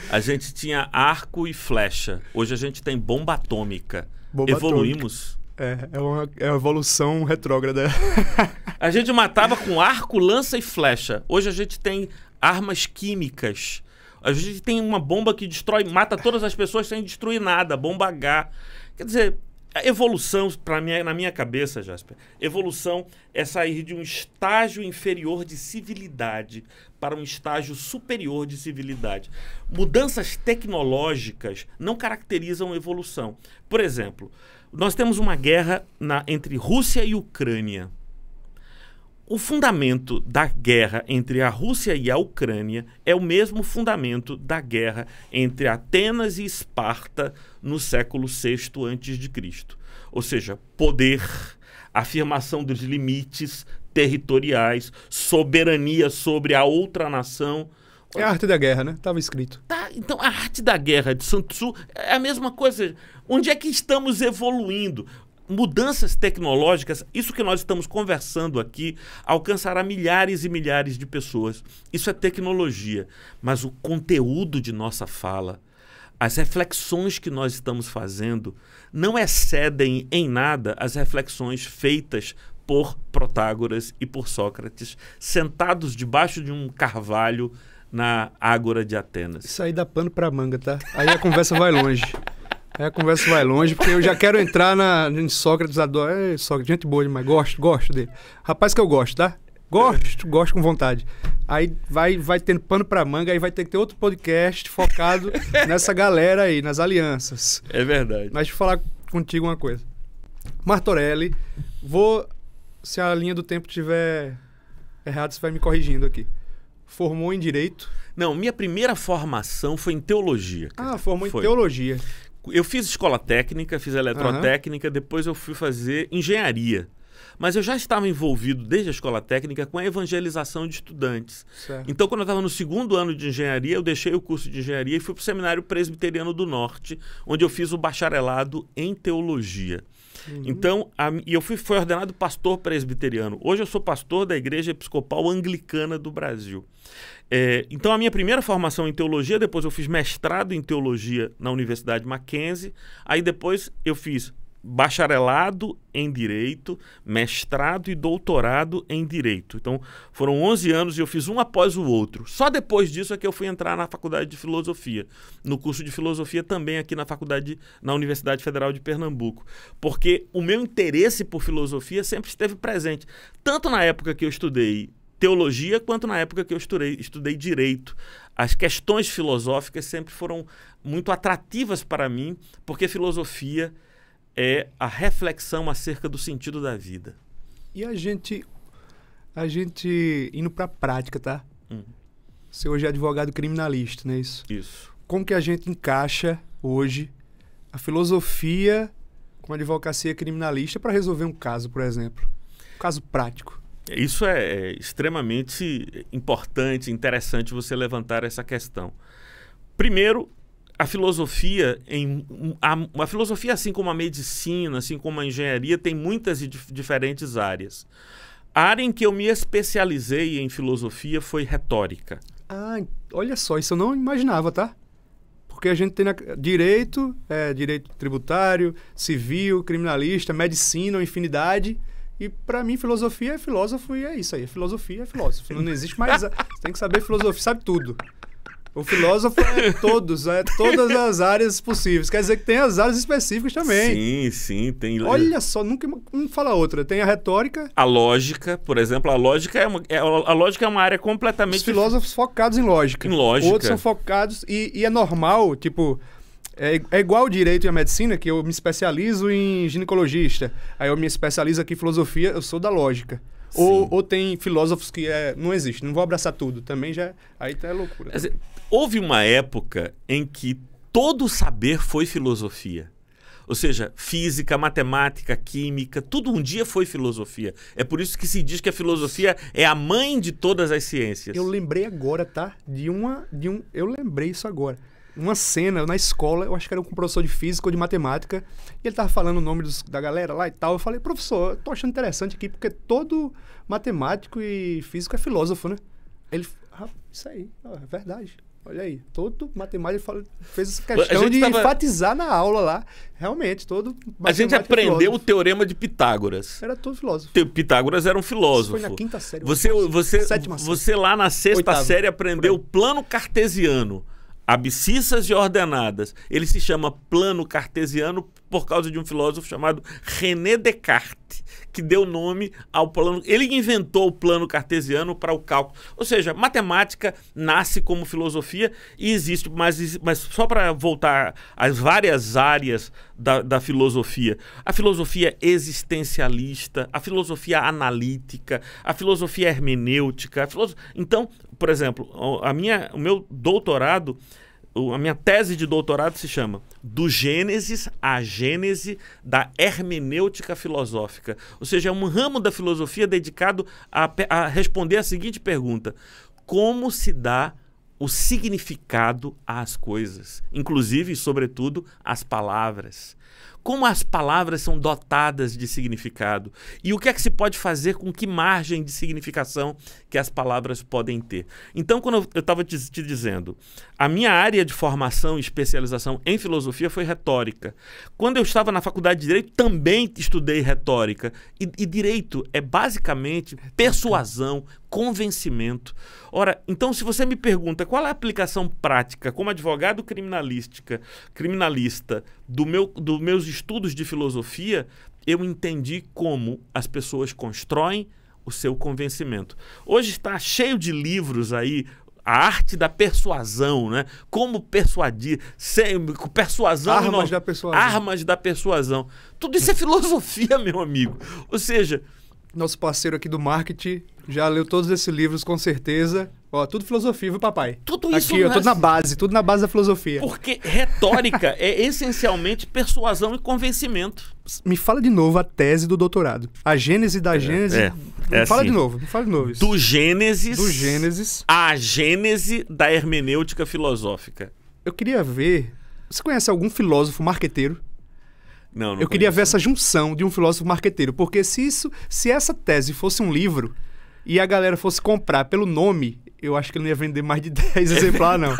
A gente tinha arco e flecha. Hoje a gente tem bomba atômica. Boba Evoluímos. É, é uma, é uma evolução retrógrada. a gente matava com arco, lança e flecha. Hoje a gente tem armas químicas. A gente tem uma bomba que destrói, mata todas as pessoas sem destruir nada, bomba H. Quer dizer, a evolução, minha, na minha cabeça, Jasper, evolução é sair de um estágio inferior de civilidade para um estágio superior de civilidade. Mudanças tecnológicas não caracterizam evolução. Por exemplo, nós temos uma guerra na, entre Rússia e Ucrânia o fundamento da guerra entre a Rússia e a Ucrânia é o mesmo fundamento da guerra entre Atenas e Esparta no século VI a.C. Ou seja, poder, afirmação dos limites territoriais, soberania sobre a outra nação. É a arte da guerra, né? Estava escrito. Tá, então a arte da guerra de Sun Tzu é a mesma coisa. Onde é que estamos evoluindo? mudanças tecnológicas, isso que nós estamos conversando aqui, alcançará milhares e milhares de pessoas. Isso é tecnologia. Mas o conteúdo de nossa fala, as reflexões que nós estamos fazendo, não excedem em nada as reflexões feitas por Protágoras e por Sócrates, sentados debaixo de um carvalho na Ágora de Atenas. Isso aí dá pano para manga, tá? Aí a conversa vai longe. É, a conversa vai longe, porque eu já quero entrar na, em Sócrates, adoro. É, Sócrates, gente boa demais, gosto, gosto dele. Rapaz que eu gosto, tá? Gosto, gosto com vontade. Aí vai, vai tendo pano pra manga, aí vai ter que ter outro podcast focado nessa galera aí, nas alianças. É verdade. Mas deixa eu falar contigo uma coisa. Martorelli, vou. Se a linha do tempo tiver errada, você vai me corrigindo aqui. Formou em Direito? Não, minha primeira formação foi em Teologia. Cara. Ah, formou foi. em Teologia. Eu fiz escola técnica, fiz eletrotécnica, uhum. depois eu fui fazer engenharia. Mas eu já estava envolvido desde a escola técnica com a evangelização de estudantes. Certo. Então, quando eu estava no segundo ano de engenharia, eu deixei o curso de engenharia e fui para o Seminário Presbiteriano do Norte, onde eu fiz o bacharelado em teologia. Uhum. Então, a, e eu fui, fui ordenado pastor presbiteriano. Hoje eu sou pastor da Igreja Episcopal Anglicana do Brasil. É, então, a minha primeira formação em teologia, depois eu fiz mestrado em teologia na Universidade Mackenzie, aí depois eu fiz bacharelado em direito, mestrado e doutorado em direito. Então, foram 11 anos e eu fiz um após o outro. Só depois disso é que eu fui entrar na faculdade de filosofia, no curso de filosofia também aqui na faculdade na Universidade Federal de Pernambuco, porque o meu interesse por filosofia sempre esteve presente, tanto na época que eu estudei teologia quanto na época que eu estudei, estudei direito. As questões filosóficas sempre foram muito atrativas para mim, porque filosofia é a reflexão acerca do sentido da vida. E a gente a gente indo para a prática, tá? Hum. Você hoje é advogado criminalista, não é isso? Isso. Como que a gente encaixa hoje a filosofia com a advocacia criminalista para resolver um caso, por exemplo? Um caso prático. Isso é, é extremamente importante, interessante você levantar essa questão. Primeiro, a filosofia em a, a, filosofia assim como a medicina assim como a engenharia tem muitas e dif diferentes áreas a área em que eu me especializei em filosofia foi retórica ah olha só isso eu não imaginava tá porque a gente tem na, direito é, direito tributário civil criminalista medicina infinidade e para mim, filosofia é filósofo e é isso aí. Filosofia é filósofo. Não existe mais. Você tem que saber filosofia, sabe tudo. O filósofo é todos, é todas as áreas possíveis. Quer dizer que tem as áreas específicas também. Sim, sim, tem. Olha só, nunca um fala outra. Tem a retórica. A lógica, por exemplo, a lógica é uma, é, a lógica é uma área completamente. Os filósofos focados em lógica. Em lógica. Outros são focados e, e é normal, tipo é, é igual o direito e a medicina, que eu me especializo em ginecologista, aí eu me especializo aqui em filosofia, eu sou da lógica. Ou, ou tem filósofos que é, não existe, não vou abraçar tudo, também já aí tá loucura. Dizer, houve uma época em que todo saber foi filosofia. Ou seja, física, matemática, química, tudo um dia foi filosofia. É por isso que se diz que a filosofia é a mãe de todas as ciências. Eu lembrei agora, tá? De uma. De um, eu lembrei isso agora uma cena na escola, eu acho que era com um professor de física ou de matemática, e ele tava falando o nome dos, da galera lá e tal. Eu falei, professor, eu tô achando interessante aqui, porque todo matemático e físico é filósofo, né? Ele, ah, isso aí, é verdade. Olha aí, todo matemático fala, fez essa questão de tava... enfatizar na aula lá. Realmente, todo A gente é aprendeu o teorema de Pitágoras. Era todo filósofo. Te... Pitágoras era um filósofo. Isso foi na quinta série. Você, você, você lá na sexta Oitavo. série aprendeu o plano cartesiano abscissas e ordenadas. Ele se chama plano cartesiano por causa de um filósofo chamado René Descartes, que deu nome ao plano. Ele inventou o plano cartesiano para o cálculo. Ou seja, matemática nasce como filosofia e existe, mas, mas só para voltar às várias áreas da, da filosofia: a filosofia existencialista, a filosofia analítica, a filosofia hermenêutica. A filosof... Então, por exemplo, a minha, o meu doutorado a minha tese de doutorado se chama Do Gênesis à Gênese da Hermenêutica Filosófica. Ou seja, é um ramo da filosofia dedicado a, a responder a seguinte pergunta: Como se dá o significado às coisas, inclusive e sobretudo às palavras? Como as palavras são dotadas de significado e o que é que se pode fazer com que margem de significação que as palavras podem ter. Então, quando eu estava te, te dizendo, a minha área de formação e especialização em filosofia foi retórica. Quando eu estava na faculdade de Direito, também estudei retórica. E, e Direito é basicamente persuasão, convencimento. Ora, então se você me pergunta qual é a aplicação prática como advogado criminalística, criminalista do meu do meus estudos de filosofia, eu entendi como as pessoas constroem o seu convencimento. Hoje está cheio de livros aí a arte da persuasão, né? Como persuadir, sem, persuasão, armas não, da persuasão, armas da persuasão. Tudo isso é filosofia, meu amigo. Ou seja, nosso parceiro aqui do marketing, já leu todos esses livros com certeza. Ó, tudo filosofia, viu, papai? Tudo isso, Aqui, ó, tudo na base, tudo na base da filosofia. Porque retórica é essencialmente persuasão e convencimento. Me fala de novo a tese do doutorado. A gênese da é, gênese. É, é me fala de assim. novo, me fala de novo isso. Do Gênesis. Do Gênesis. A gênese da hermenêutica filosófica. Eu queria ver. Você conhece algum filósofo marqueteiro? Não, não Eu queria ver essa junção de um filósofo marqueteiro, porque se isso, se essa tese fosse um livro e a galera fosse comprar pelo nome, eu acho que ele não ia vender mais de 10 é exemplares, não.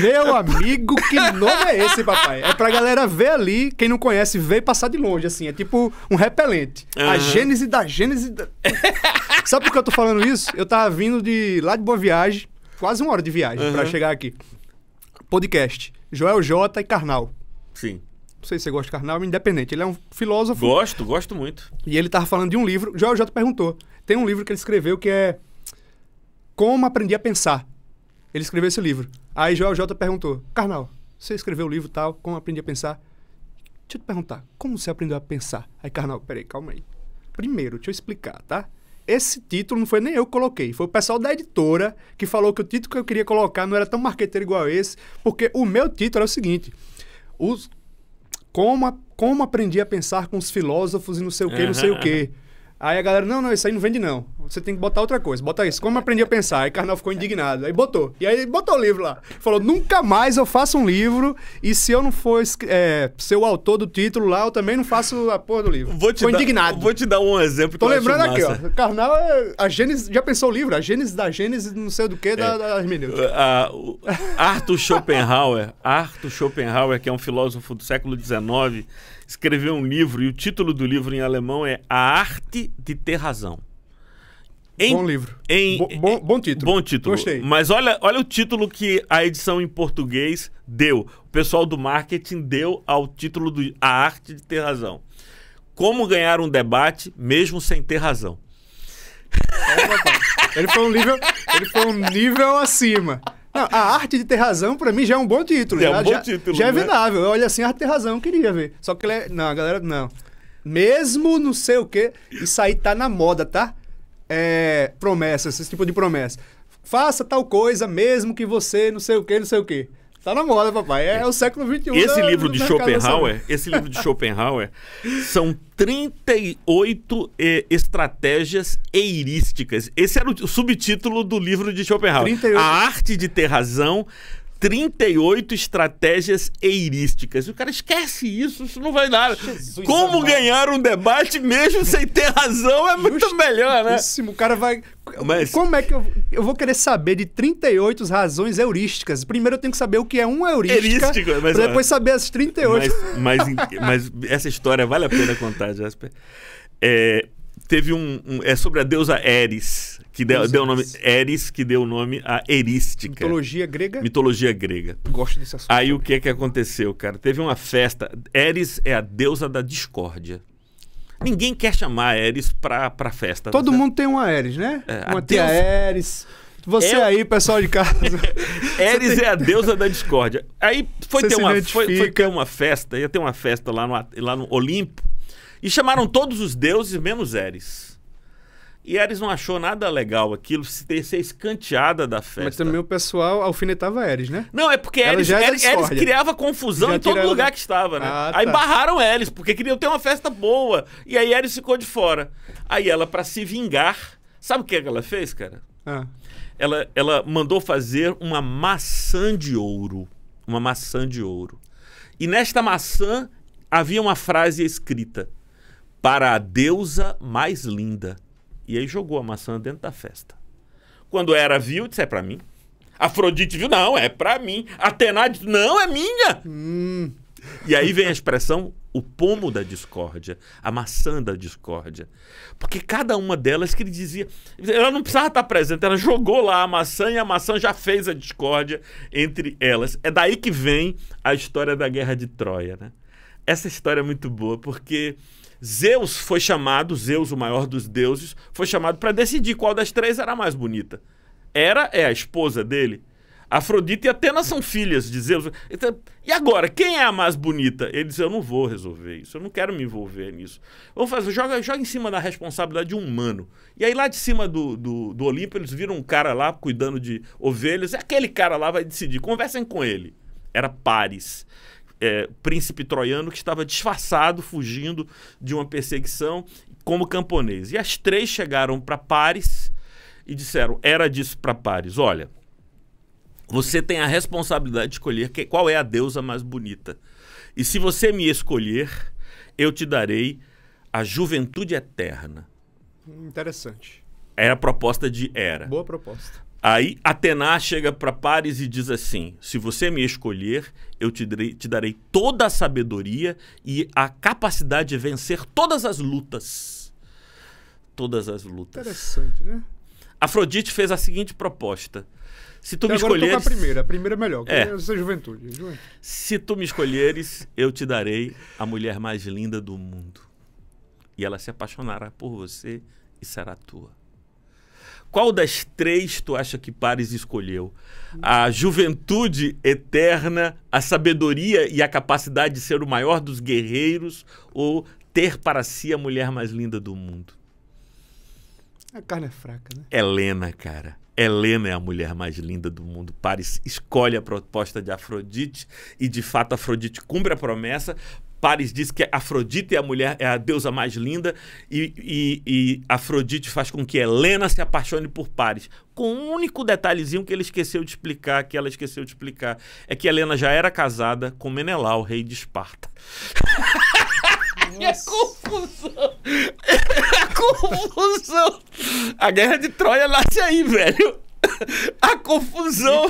Meu amigo, que nome é esse, papai? É pra galera ver ali, quem não conhece, ver e passar de longe, assim. É tipo um repelente. Uhum. A gênese da gênese da... Sabe por que eu tô falando isso? Eu tava vindo de lá de Boa Viagem, quase uma hora de viagem uhum. para chegar aqui. Podcast, Joel J e Carnal. Sim. Não sei se você gosta de Karnal, independente. Ele é um filósofo. Gosto, gosto muito. E ele estava falando de um livro. O J perguntou. Tem um livro que ele escreveu que é Como Aprendi a Pensar. Ele escreveu esse livro. Aí J perguntou: carnal você escreveu o livro tal, Como Aprendi a Pensar? Deixa eu te perguntar, como você aprendeu a pensar? Aí, carnal peraí, calma aí. Primeiro, deixa eu explicar, tá? esse título não foi nem eu que coloquei, foi o pessoal da editora que falou que o título que eu queria colocar não era tão marqueteiro igual esse, porque o meu título era o seguinte: os como, como aprendi a pensar com os filósofos e não sei o que, não sei o que. Aí a galera, não, não, isso aí não vende não você tem que botar outra coisa. Bota isso. Como aprendi a pensar? Aí carnal ficou indignado. Aí botou. E aí botou o livro lá. Falou: nunca mais eu faço um livro e se eu não for é, ser o autor do título lá, eu também não faço a porra do livro. Vou te Foi dar, indignado. Vou te dar um exemplo. Tô lembrando aqui, ó. Carnal, é a Gênesis. Já pensou o livro? A Gênesis da Gênesis, não sei do que, é. da, da hermenêutica. Arthur Schopenhauer. Arthur Schopenhauer, que é um filósofo do século XIX, escreveu um livro e o título do livro em alemão é A Arte de Ter Razão. Em, bom livro. Em, bom, bom, título. Bom título. Gostei. Mas olha, olha o título que a edição em português deu. O pessoal do marketing deu ao título do A Arte de Ter Razão. Como ganhar um debate mesmo sem ter razão. ele foi um nível, ele foi um nível acima. Não, a arte de ter razão, para mim, já é um bom título. É um já, bom título. Já, é né? vendável. Olha assim, a ah, arte de ter razão, queria ver. Só que ele é. Não, a galera, não. Mesmo não sei o quê, isso aí tá na moda, tá? é, promessas, esse tipo de promessa. Faça tal coisa mesmo que você não sei o que, não sei o que. Tá na moda, papai. É, é o século XXI. Esse da, livro de Schopenhauer, esse livro de Schopenhauer, são 38 eh, estratégias eirísticas. Esse era o, o subtítulo do livro de Schopenhauer. 38. A arte de ter razão 38 estratégias eirísticas. O cara esquece isso, isso não vai nada. Jesus Como amado. ganhar um debate mesmo sem ter razão é muito melhor, né? O cara vai. Mas... Como é que eu, eu vou querer saber de 38 razões heurísticas? Primeiro eu tenho que saber o que é uma heurística. Heurístico, mas, pra depois saber as 38. Mas, mas, mas essa história vale a pena contar, Jasper. É, teve um, um. É sobre a deusa Eris que deu, deu nome Eris, que deu o nome a Erística. Mitologia grega? Mitologia grega. Gosto desse assunto. Aí o que é que aconteceu, cara? Teve uma festa. Eris é a deusa da discórdia. Ninguém quer chamar Eris pra, pra festa. Todo tá mundo tem uma Eris, né? É, uma tia Eris. Você é... aí, pessoal de casa. Eris tem... é a deusa da discórdia. Aí foi ter, uma, foi, foi, ter uma festa, ia ter uma festa lá no, lá no Olimpo. E chamaram todos os deuses, menos Eris. E Ares não achou nada legal aquilo ter ser escanteada da festa. Mas também o pessoal alfinetava Ares, né? Não, é porque Ela Ares, Ares criava confusão já em todo lugar que estava, né? Ah, aí tá. barraram Ares, porque queriam ter uma festa boa. E aí Ares ficou de fora. Aí ela, para se vingar, sabe o é que ela fez, cara? Ah. Ela, ela mandou fazer uma maçã de ouro. Uma maçã de ouro. E nesta maçã havia uma frase escrita: Para a deusa mais linda. E aí jogou a maçã dentro da festa. Quando Hera viu, disse: é pra mim. Afrodite viu, não, é pra mim. Atena disse, não, é minha. Hum. E aí vem a expressão o pomo da discórdia, a maçã da discórdia. Porque cada uma delas que ele dizia, ela não precisava estar presente, ela jogou lá a maçã e a maçã já fez a discórdia entre elas. É daí que vem a história da guerra de Troia, né? Essa história é muito boa porque Zeus foi chamado, Zeus, o maior dos deuses, foi chamado para decidir qual das três era a mais bonita. Era é a esposa dele. Afrodita e Atena são filhas de Zeus. Então, e agora, quem é a mais bonita? Ele diz: Eu não vou resolver isso, eu não quero me envolver nisso. Vamos fazer, joga, joga em cima da responsabilidade de um humano. E aí, lá de cima do, do, do Olimpo, eles viram um cara lá cuidando de ovelhas. Aquele cara lá vai decidir, conversem com ele. Era Paris é, príncipe troiano que estava disfarçado, fugindo de uma perseguição como camponês. E as três chegaram para Paris e disseram: era disso para Paris, olha, você tem a responsabilidade de escolher que, qual é a deusa mais bonita. E se você me escolher, eu te darei a juventude eterna. Interessante. Era a proposta de Era. Boa proposta. Aí Atena chega para Paris e diz assim: Se você me escolher, eu te darei, te darei toda a sabedoria e a capacidade de vencer todas as lutas. Todas as lutas. Interessante, né? Afrodite fez a seguinte proposta. Se tu me escolheres. Eu tô a primeira, a primeira é melhor, é. é. essa juventude, é juventude. Se tu me escolheres, eu te darei a mulher mais linda do mundo. E ela se apaixonará por você e será tua. Qual das três tu acha que Paris escolheu? A juventude eterna, a sabedoria e a capacidade de ser o maior dos guerreiros ou ter para si a mulher mais linda do mundo? A carne é fraca, né? Helena, cara. Helena é a mulher mais linda do mundo. Paris escolhe a proposta de Afrodite e, de fato, Afrodite cumpre a promessa Paris diz que Afrodite é a mulher, é a deusa mais linda, e, e, e, Afrodite faz com que Helena se apaixone por Paris. Com um único detalhezinho que ele esqueceu de explicar, que ela esqueceu de explicar, é que Helena já era casada com Menelau, rei de Esparta. é confusão! É confusão! A guerra de Troia nasce aí, velho! a confusão.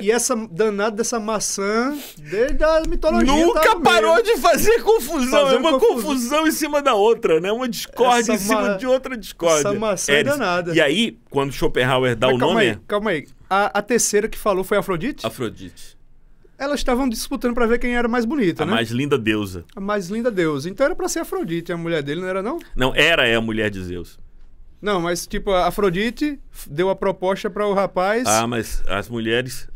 E, e, essa danada dessa maçã, desde a mitologia. Nunca parou mesmo. de fazer confusão. É Fazendo é uma confusão. confusão. em cima da outra, né? Uma discórdia essa em cima ma... de outra discórdia. Essa maçã é danada. E aí, quando Schopenhauer dá Mas o calma nome. Aí, calma aí. A, a, terceira que falou foi Afrodite? Afrodite. Elas estavam disputando para ver quem era mais bonita, a né? A mais linda deusa. A mais linda deusa. Então era para ser Afrodite, a mulher dele, não era não? Não, era é a mulher de Zeus. Não, mas tipo, a Afrodite deu a proposta para o rapaz. Ah, mas as mulheres.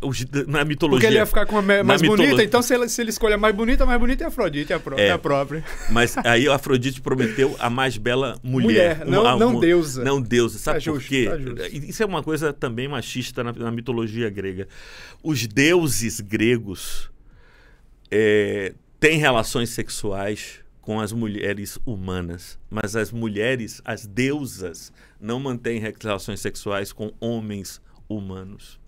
Na mitologia. Porque ele ia ficar com a mais bonita, então se ele, se ele escolhe a mais bonita, a mais bonita é a Afrodite, é a, pró é. é, a própria. Mas aí a Afrodite prometeu a mais bela mulher. mulher não, uma, não uma, deusa. Não deusa. Sabe tá por justo, quê? Tá justo. Isso é uma coisa também machista na, na mitologia grega. Os deuses gregos é, têm relações sexuais com as mulheres humanas, mas as mulheres, as deusas, não mantêm relações sexuais com homens humanos.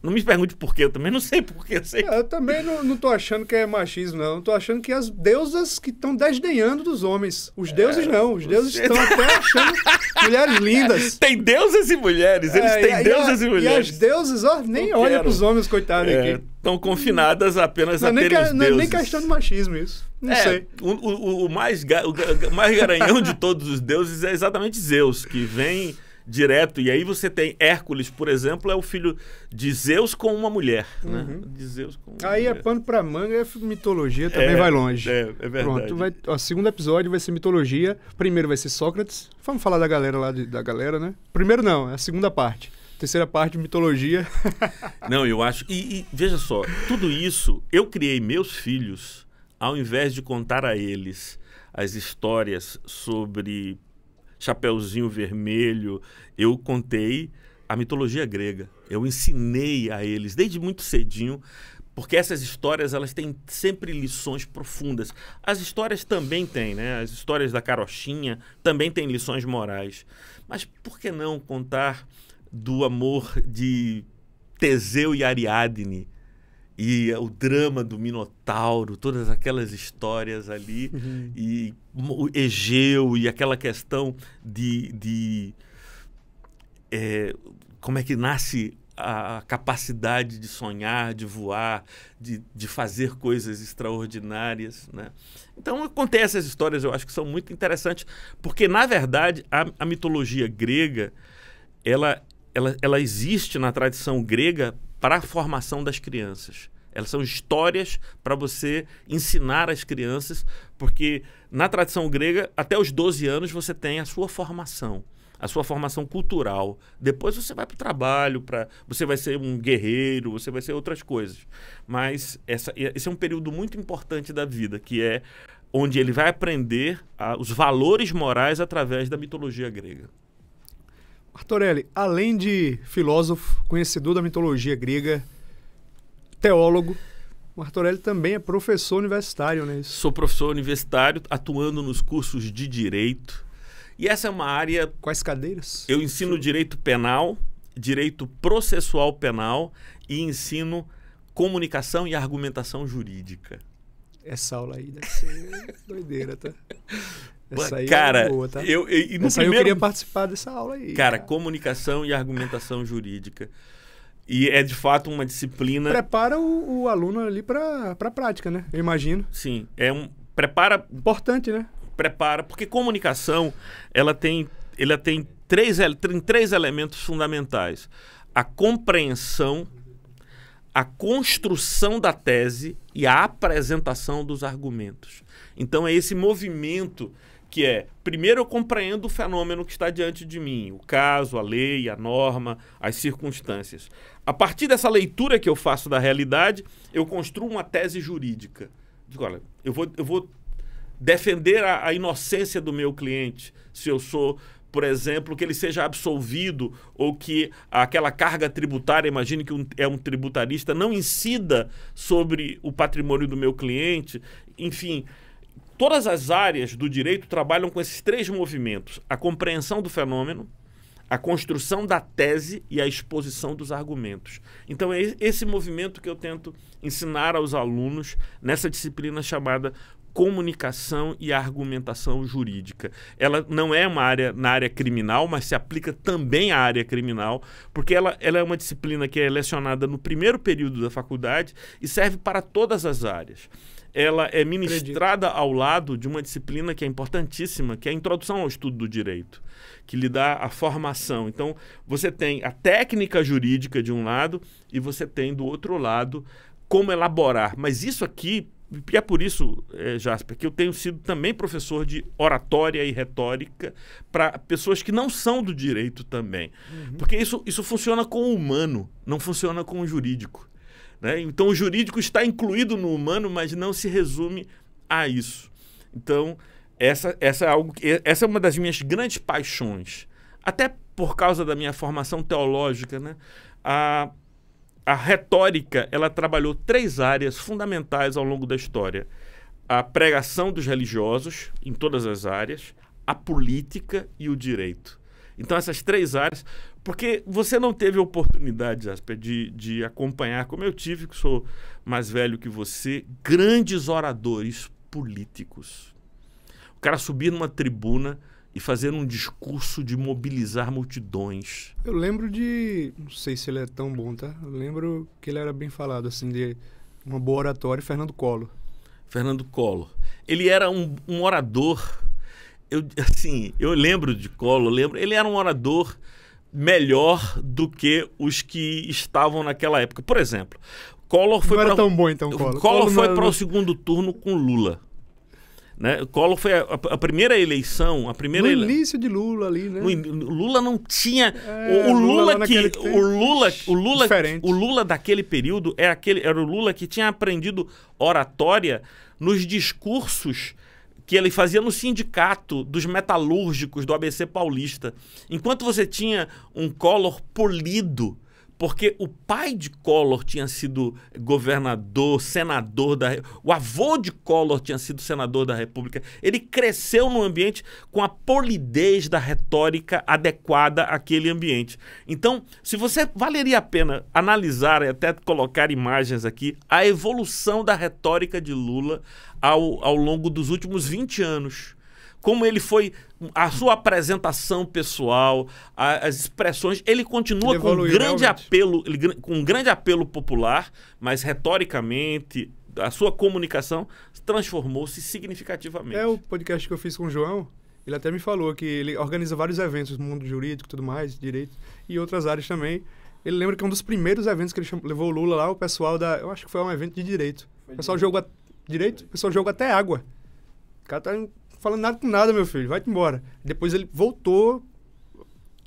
Não me pergunte por quê, eu também não sei por quê. Eu, sei. É, eu também não, não tô achando que é machismo, não. Eu tô achando que as deusas que estão desdenhando dos homens. Os deuses é, não. Os deuses estão até achando mulheres lindas. Tem deusas e mulheres. Eles é, têm e, deusas e, a, e mulheres. E as deusas, ó, nem não olham pros homens, coitados é, aqui. Estão confinadas apenas não, a terem que, os deuses. Não é nem questão de machismo isso. Não é, sei. O, o, o mais, o, o mais garanhão de todos os deuses é exatamente Zeus, que vem direto. E aí você tem Hércules, por exemplo, é o filho de Zeus com uma mulher. Né? Uhum. Né? De Zeus com uma aí é mulher. é pano pra manga, é mitologia é, também é, vai longe. É, é verdade. Pronto, vai, ó, segundo episódio vai ser mitologia. Primeiro vai ser Sócrates. Vamos falar da galera lá, de, da galera, né? Primeiro não, é a segunda parte. Terceira parte, mitologia. não, eu acho. E, e veja só, tudo isso eu criei meus filhos ao invés de contar a eles as histórias sobre Chapeuzinho Vermelho. Eu contei a mitologia grega. Eu ensinei a eles desde muito cedinho, porque essas histórias elas têm sempre lições profundas. As histórias também têm, né? As histórias da carochinha também têm lições morais. Mas por que não contar do amor de Teseu e Ariadne? e é o drama do Minotauro, todas aquelas histórias ali, uhum. e o Egeu, e aquela questão de. de é, como é que nasce a capacidade de sonhar, de voar, de, de fazer coisas extraordinárias. Né? Então, contei essas histórias, eu acho que são muito interessantes, porque, na verdade, a, a mitologia grega ela, ela, ela existe na tradição grega para a formação das crianças. Elas são histórias para você ensinar às crianças, porque na tradição grega, até os 12 anos você tem a sua formação, a sua formação cultural. Depois você vai para o trabalho, pra, você vai ser um guerreiro, você vai ser outras coisas. Mas essa, esse é um período muito importante da vida, que é onde ele vai aprender a, os valores morais através da mitologia grega. Artorelli, além de filósofo, conhecedor da mitologia grega, teólogo, o Artorelli também é professor universitário, né? Isso? Sou professor universitário, atuando nos cursos de direito. E essa é uma área. Quais cadeiras? Eu ensino Sim. direito penal, direito processual penal e ensino comunicação e argumentação jurídica. Essa aula aí deve ser doideira, tá? Essa é cara, é boa, tá? eu, eu, no Essa primeiro... eu queria participar dessa aula aí. Cara, cara, comunicação e argumentação jurídica. E é de fato uma disciplina. Prepara o, o aluno ali para a prática, né? Eu imagino. Sim. É um. Prepara. Importante, né? Prepara. Porque comunicação, ela tem, ela tem, três, tem três elementos fundamentais: a compreensão, a construção da tese e a apresentação dos argumentos. Então é esse movimento que é, primeiro eu compreendo o fenômeno que está diante de mim, o caso, a lei, a norma, as circunstâncias. A partir dessa leitura que eu faço da realidade, eu construo uma tese jurídica. Digo, olha, eu vou, eu vou defender a, a inocência do meu cliente se eu sou por exemplo, que ele seja absolvido ou que aquela carga tributária, imagine que um, é um tributarista, não incida sobre o patrimônio do meu cliente. Enfim, Todas as áreas do direito trabalham com esses três movimentos: a compreensão do fenômeno, a construção da tese e a exposição dos argumentos. Então é esse movimento que eu tento ensinar aos alunos nessa disciplina chamada comunicação e argumentação jurídica. Ela não é uma área na área criminal, mas se aplica também à área criminal, porque ela, ela é uma disciplina que é lecionada no primeiro período da faculdade e serve para todas as áreas ela é ministrada Acredito. ao lado de uma disciplina que é importantíssima, que é a introdução ao estudo do direito, que lhe dá a formação. Então, você tem a técnica jurídica de um lado e você tem do outro lado como elaborar. Mas isso aqui, e é por isso, é, Jasper, que eu tenho sido também professor de oratória e retórica para pessoas que não são do direito também. Uhum. Porque isso, isso funciona com o humano, não funciona com o jurídico. Né? Então, o jurídico está incluído no humano, mas não se resume a isso. Então, essa, essa, é, algo, essa é uma das minhas grandes paixões. Até por causa da minha formação teológica, né? a, a retórica ela trabalhou três áreas fundamentais ao longo da história. A pregação dos religiosos, em todas as áreas, a política e o direito. Então, essas três áreas, porque você não teve oportunidade, Jasper, de, de acompanhar, como eu tive, que sou mais velho que você, grandes oradores políticos. O cara subir numa tribuna e fazer um discurso de mobilizar multidões. Eu lembro de. Não sei se ele é tão bom, tá? Eu lembro que ele era bem falado, assim, de uma boa oratória, Fernando Collor. Fernando Collor. Ele era um, um orador eu, assim, eu lembro de Collor, lembro, ele era um orador melhor do que os que estavam naquela época. Por exemplo, Collor foi para tão bom então Collor. Collor, Collor foi para o segundo turno com Lula. Né? Collor foi a, a, primeira eleição, a primeira no ele... início de Lula ali, né? No, Lula não tinha é, o, o, Lula, Lula que o Lula o Lula diferente. o Lula daquele período é aquele era o Lula que tinha aprendido oratória nos discursos que ele fazia no sindicato dos metalúrgicos do ABC Paulista. Enquanto você tinha um Collor polido, porque o pai de Collor tinha sido governador, senador da. O avô de Collor tinha sido senador da República. Ele cresceu num ambiente com a polidez da retórica adequada àquele ambiente. Então, se você valeria a pena analisar e até colocar imagens aqui, a evolução da retórica de Lula ao, ao longo dos últimos 20 anos. Como ele foi, a sua apresentação pessoal, a, as expressões, ele continua ele com, um grande apelo, ele, com um grande apelo popular, mas retoricamente, a sua comunicação transformou-se significativamente. É o podcast que eu fiz com o João, ele até me falou que ele organiza vários eventos no mundo jurídico, tudo mais, direito e outras áreas também. Ele lembra que é um dos primeiros eventos que ele chamou, levou o Lula lá, o pessoal da. Eu acho que foi um evento de direito. O pessoal jogou direito, o pessoal joga até água. O cara tá falando nada com nada, meu filho, vai-te embora. Depois ele voltou,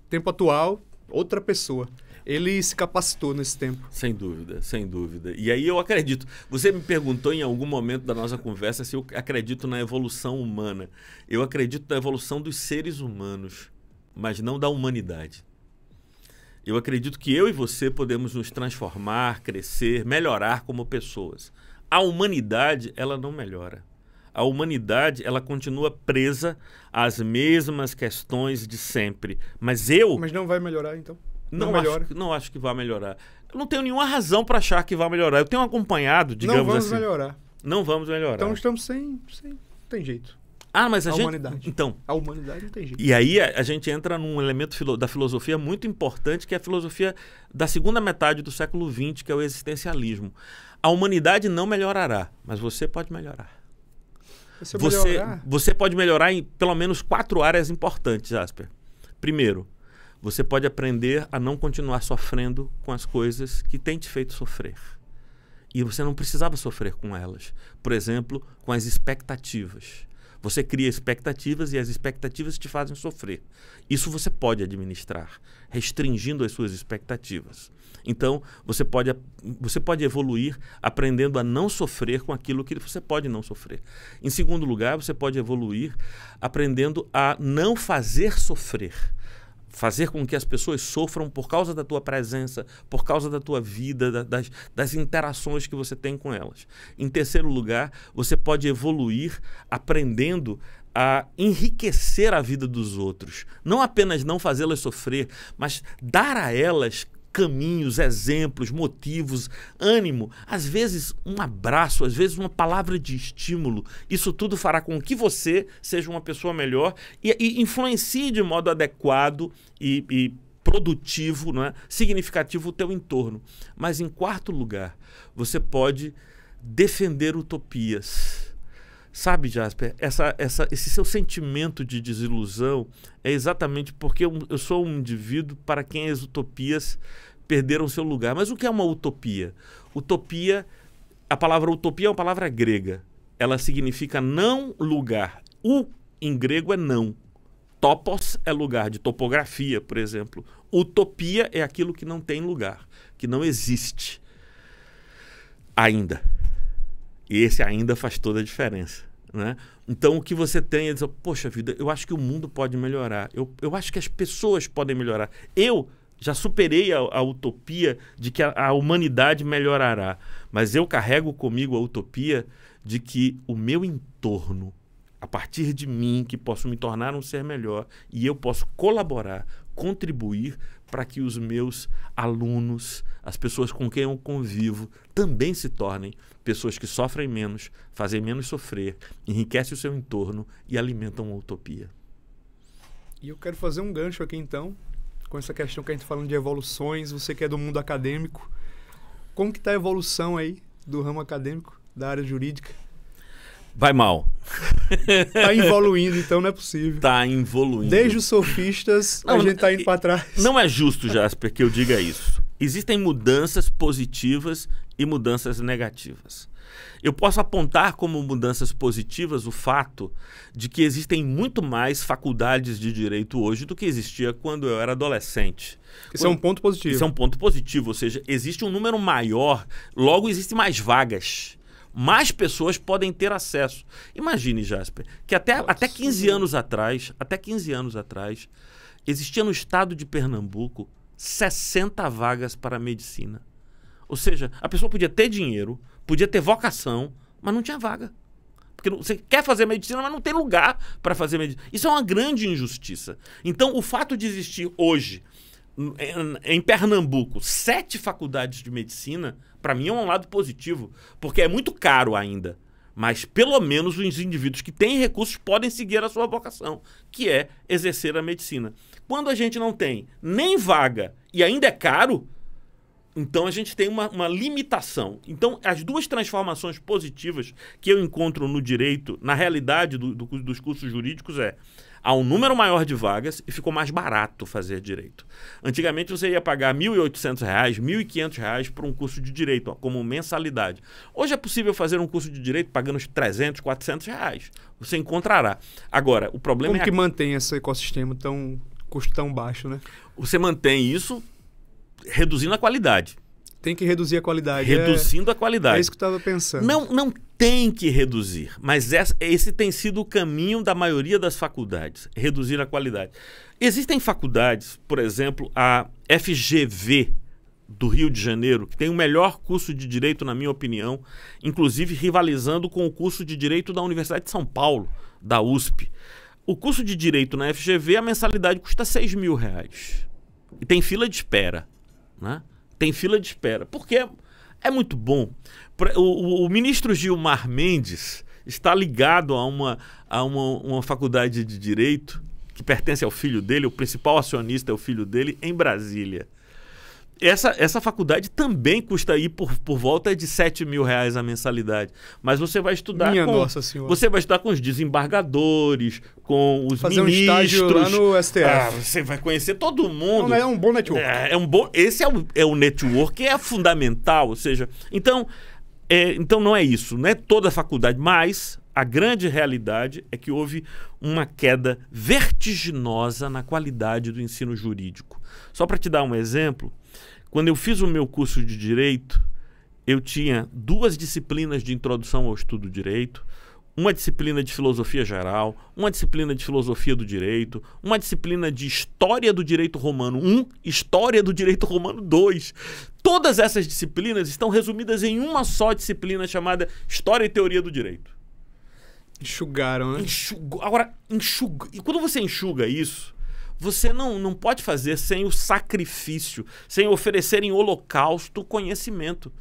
tempo atual, outra pessoa. Ele se capacitou nesse tempo. Sem dúvida, sem dúvida. E aí eu acredito. Você me perguntou em algum momento da nossa conversa se eu acredito na evolução humana. Eu acredito na evolução dos seres humanos, mas não da humanidade. Eu acredito que eu e você podemos nos transformar, crescer, melhorar como pessoas a humanidade ela não melhora. A humanidade ela continua presa às mesmas questões de sempre. Mas eu. Mas não vai melhorar então? Não, não melhora. Acho, não acho que vai melhorar. Eu não tenho nenhuma razão para achar que vai melhorar. Eu tenho acompanhado, digamos assim. Não vamos assim, melhorar. Não vamos melhorar. Então estamos sem, sem tem jeito. Ah, mas a, a gente... humanidade. Então. A humanidade não tem jeito. E aí a, a gente entra num elemento filo... da filosofia muito importante, que é a filosofia da segunda metade do século XX, que é o existencialismo. A humanidade não melhorará, mas você pode melhorar. Você, melhorar... você pode melhorar em pelo menos quatro áreas importantes, Asper. Primeiro, você pode aprender a não continuar sofrendo com as coisas que têm te feito sofrer. E você não precisava sofrer com elas. Por exemplo, com as expectativas. Você cria expectativas e as expectativas te fazem sofrer. Isso você pode administrar, restringindo as suas expectativas. Então, você pode, você pode evoluir aprendendo a não sofrer com aquilo que você pode não sofrer. Em segundo lugar, você pode evoluir aprendendo a não fazer sofrer fazer com que as pessoas sofram por causa da tua presença, por causa da tua vida, da, das, das interações que você tem com elas. Em terceiro lugar, você pode evoluir aprendendo a enriquecer a vida dos outros, não apenas não fazê-las sofrer, mas dar a elas caminhos, exemplos, motivos, ânimo, às vezes um abraço, às vezes uma palavra de estímulo. Isso tudo fará com que você seja uma pessoa melhor e, e influencie de modo adequado e, e produtivo, não é? significativo o teu entorno. Mas em quarto lugar, você pode defender utopias Sabe, Jasper, essa, essa, esse seu sentimento de desilusão é exatamente porque eu, eu sou um indivíduo para quem as utopias perderam seu lugar. Mas o que é uma utopia? Utopia, a palavra utopia é uma palavra grega. Ela significa não lugar. U em grego é não. Topos é lugar de topografia, por exemplo. Utopia é aquilo que não tem lugar, que não existe ainda. E esse ainda faz toda a diferença. Né? Então, o que você tem é dizer, poxa vida, eu acho que o mundo pode melhorar. Eu, eu acho que as pessoas podem melhorar. Eu já superei a, a utopia de que a, a humanidade melhorará. Mas eu carrego comigo a utopia de que o meu entorno, a partir de mim, que posso me tornar um ser melhor e eu posso colaborar, contribuir para que os meus alunos, as pessoas com quem eu convivo, também se tornem pessoas que sofrem menos, fazem menos sofrer, enriquecem o seu entorno e alimentam a utopia. E eu quero fazer um gancho aqui então, com essa questão que a gente tá falando de evoluções, você que é do mundo acadêmico, como que está a evolução aí do ramo acadêmico, da área jurídica? vai mal. tá evoluindo, então não é possível. Tá evoluindo. Desde os sofistas, não, a gente tá indo para trás. Não é justo, Jasper, que eu diga isso. Existem mudanças positivas e mudanças negativas. Eu posso apontar como mudanças positivas o fato de que existem muito mais faculdades de direito hoje do que existia quando eu era adolescente. Isso quando... é um ponto positivo. Isso é um ponto positivo, ou seja, existe um número maior, logo existe mais vagas mais pessoas podem ter acesso. Imagine, Jasper, que até, até 15 é anos atrás, até 15 anos atrás, existia no estado de Pernambuco 60 vagas para medicina. Ou seja, a pessoa podia ter dinheiro, podia ter vocação, mas não tinha vaga. Porque você quer fazer medicina, mas não tem lugar para fazer medicina. Isso é uma grande injustiça. Então, o fato de existir hoje em Pernambuco sete faculdades de medicina, para mim é um lado positivo, porque é muito caro ainda. Mas pelo menos os indivíduos que têm recursos podem seguir a sua vocação, que é exercer a medicina. Quando a gente não tem nem vaga e ainda é caro, então a gente tem uma, uma limitação. Então, as duas transformações positivas que eu encontro no direito, na realidade do, do, dos cursos jurídicos, é Há um número maior de vagas e ficou mais barato fazer direito. Antigamente você ia pagar R$ 1.800, R$ 1.500 por um curso de direito, ó, como mensalidade. Hoje é possível fazer um curso de direito pagando uns 300, 400 reais. Você encontrará. Agora, o problema como é... Como que a... mantém esse ecossistema tão custo tão baixo, né? Você mantém isso reduzindo a qualidade. Tem que reduzir a qualidade. É reduzindo é, a qualidade. É isso que eu estava pensando. Não, não tem que reduzir, mas esse tem sido o caminho da maioria das faculdades, reduzir a qualidade. Existem faculdades, por exemplo, a FGV do Rio de Janeiro, que tem o melhor curso de direito, na minha opinião, inclusive rivalizando com o curso de direito da Universidade de São Paulo, da USP. O curso de direito na FGV, a mensalidade custa 6 mil reais. E tem fila de espera. Né? Tem fila de espera. quê? é muito bom. O, o, o ministro Gilmar Mendes está ligado a uma, a uma, uma faculdade de direito que pertence ao filho dele, o principal acionista é o filho dele, em Brasília essa, essa faculdade também custa aí por, por volta de 7 mil reais a mensalidade. Mas você vai estudar Minha com. Nossa senhora. Você vai estudar com os desembargadores, com os Fazer ministros. Um lá no STF. Ah, você vai conhecer todo mundo. Não, é um bom network. É, é um bom, esse é o, é o network que é fundamental. Ou seja, então, é, então não é isso, não é toda a faculdade, mas a grande realidade é que houve uma queda vertiginosa na qualidade do ensino jurídico. Só para te dar um exemplo, quando eu fiz o meu curso de direito, eu tinha duas disciplinas de introdução ao estudo do direito, uma disciplina de filosofia geral, uma disciplina de filosofia do direito, uma disciplina de história do direito romano 1, história do direito romano 2. Todas essas disciplinas estão resumidas em uma só disciplina chamada História e Teoria do Direito. Enxugaram, né? Enxugou. Agora, enxuga. E quando você enxuga isso, você não, não pode fazer sem o sacrifício, sem oferecer em holocausto conhecimento.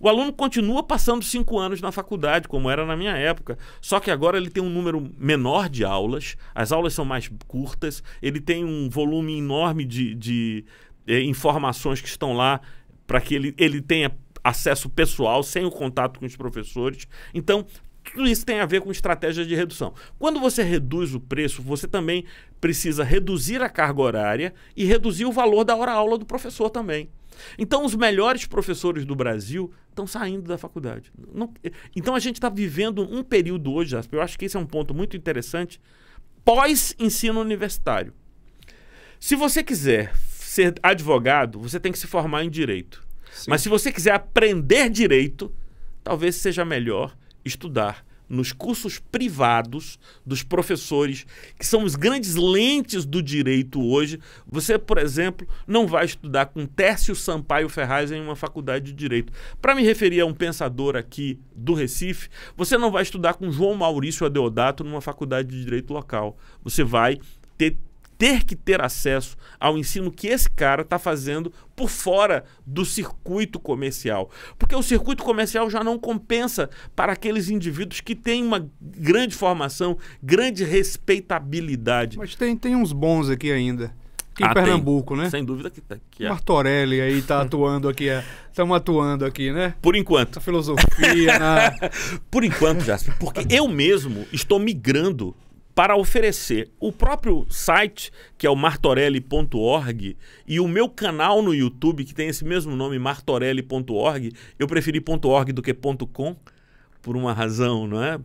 O aluno continua passando cinco anos na faculdade, como era na minha época, só que agora ele tem um número menor de aulas, as aulas são mais curtas, ele tem um volume enorme de, de eh, informações que estão lá para que ele, ele tenha acesso pessoal, sem o contato com os professores. Então, tudo isso tem a ver com estratégia de redução. Quando você reduz o preço, você também precisa reduzir a carga horária e reduzir o valor da hora-aula do professor também. Então, os melhores professores do Brasil estão saindo da faculdade. Não, então, a gente está vivendo um período hoje, eu acho que esse é um ponto muito interessante, pós-ensino universitário. Se você quiser ser advogado, você tem que se formar em direito. Sim. Mas se você quiser aprender direito, talvez seja melhor estudar nos cursos privados dos professores, que são os grandes lentes do direito hoje. Você, por exemplo, não vai estudar com Tércio Sampaio Ferraz em uma faculdade de direito. Para me referir a um pensador aqui do Recife, você não vai estudar com João Maurício Adeodato numa faculdade de direito local. Você vai ter ter que ter acesso ao ensino que esse cara está fazendo por fora do circuito comercial. Porque o circuito comercial já não compensa para aqueles indivíduos que têm uma grande formação, grande respeitabilidade. Mas tem, tem uns bons aqui ainda. Aqui ah, em Pernambuco, tem. né? Sem dúvida que tem. Tá que é. Martorelli aí está atuando aqui. Estamos é. atuando aqui, né? Por enquanto. A filosofia, na... Né? Por enquanto, Jasper. Porque eu mesmo estou migrando para oferecer o próprio site, que é o martorelli.org, e o meu canal no YouTube, que tem esse mesmo nome, martorelli.org. Eu preferi .org do que .com, por uma razão, não é?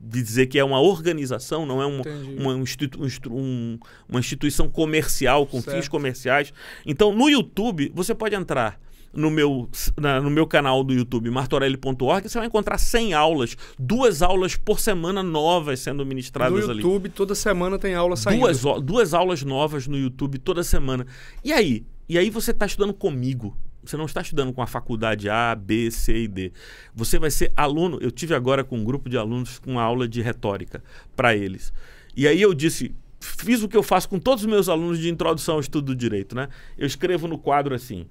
de dizer que é uma organização, não é uma, uma, institu um, uma instituição comercial, com certo. fins comerciais. Então, no YouTube, você pode entrar no meu, na, no meu canal do YouTube, martorelli.org, você vai encontrar 100 aulas, duas aulas por semana novas sendo ministradas ali. No YouTube, ali. toda semana tem aula saindo. Duas, duas aulas novas no YouTube toda semana. E aí? E aí você está estudando comigo. Você não está estudando com a faculdade A, B, C e D. Você vai ser aluno. Eu tive agora com um grupo de alunos com uma aula de retórica para eles. E aí eu disse, fiz o que eu faço com todos os meus alunos de introdução ao estudo do direito, né? Eu escrevo no quadro assim: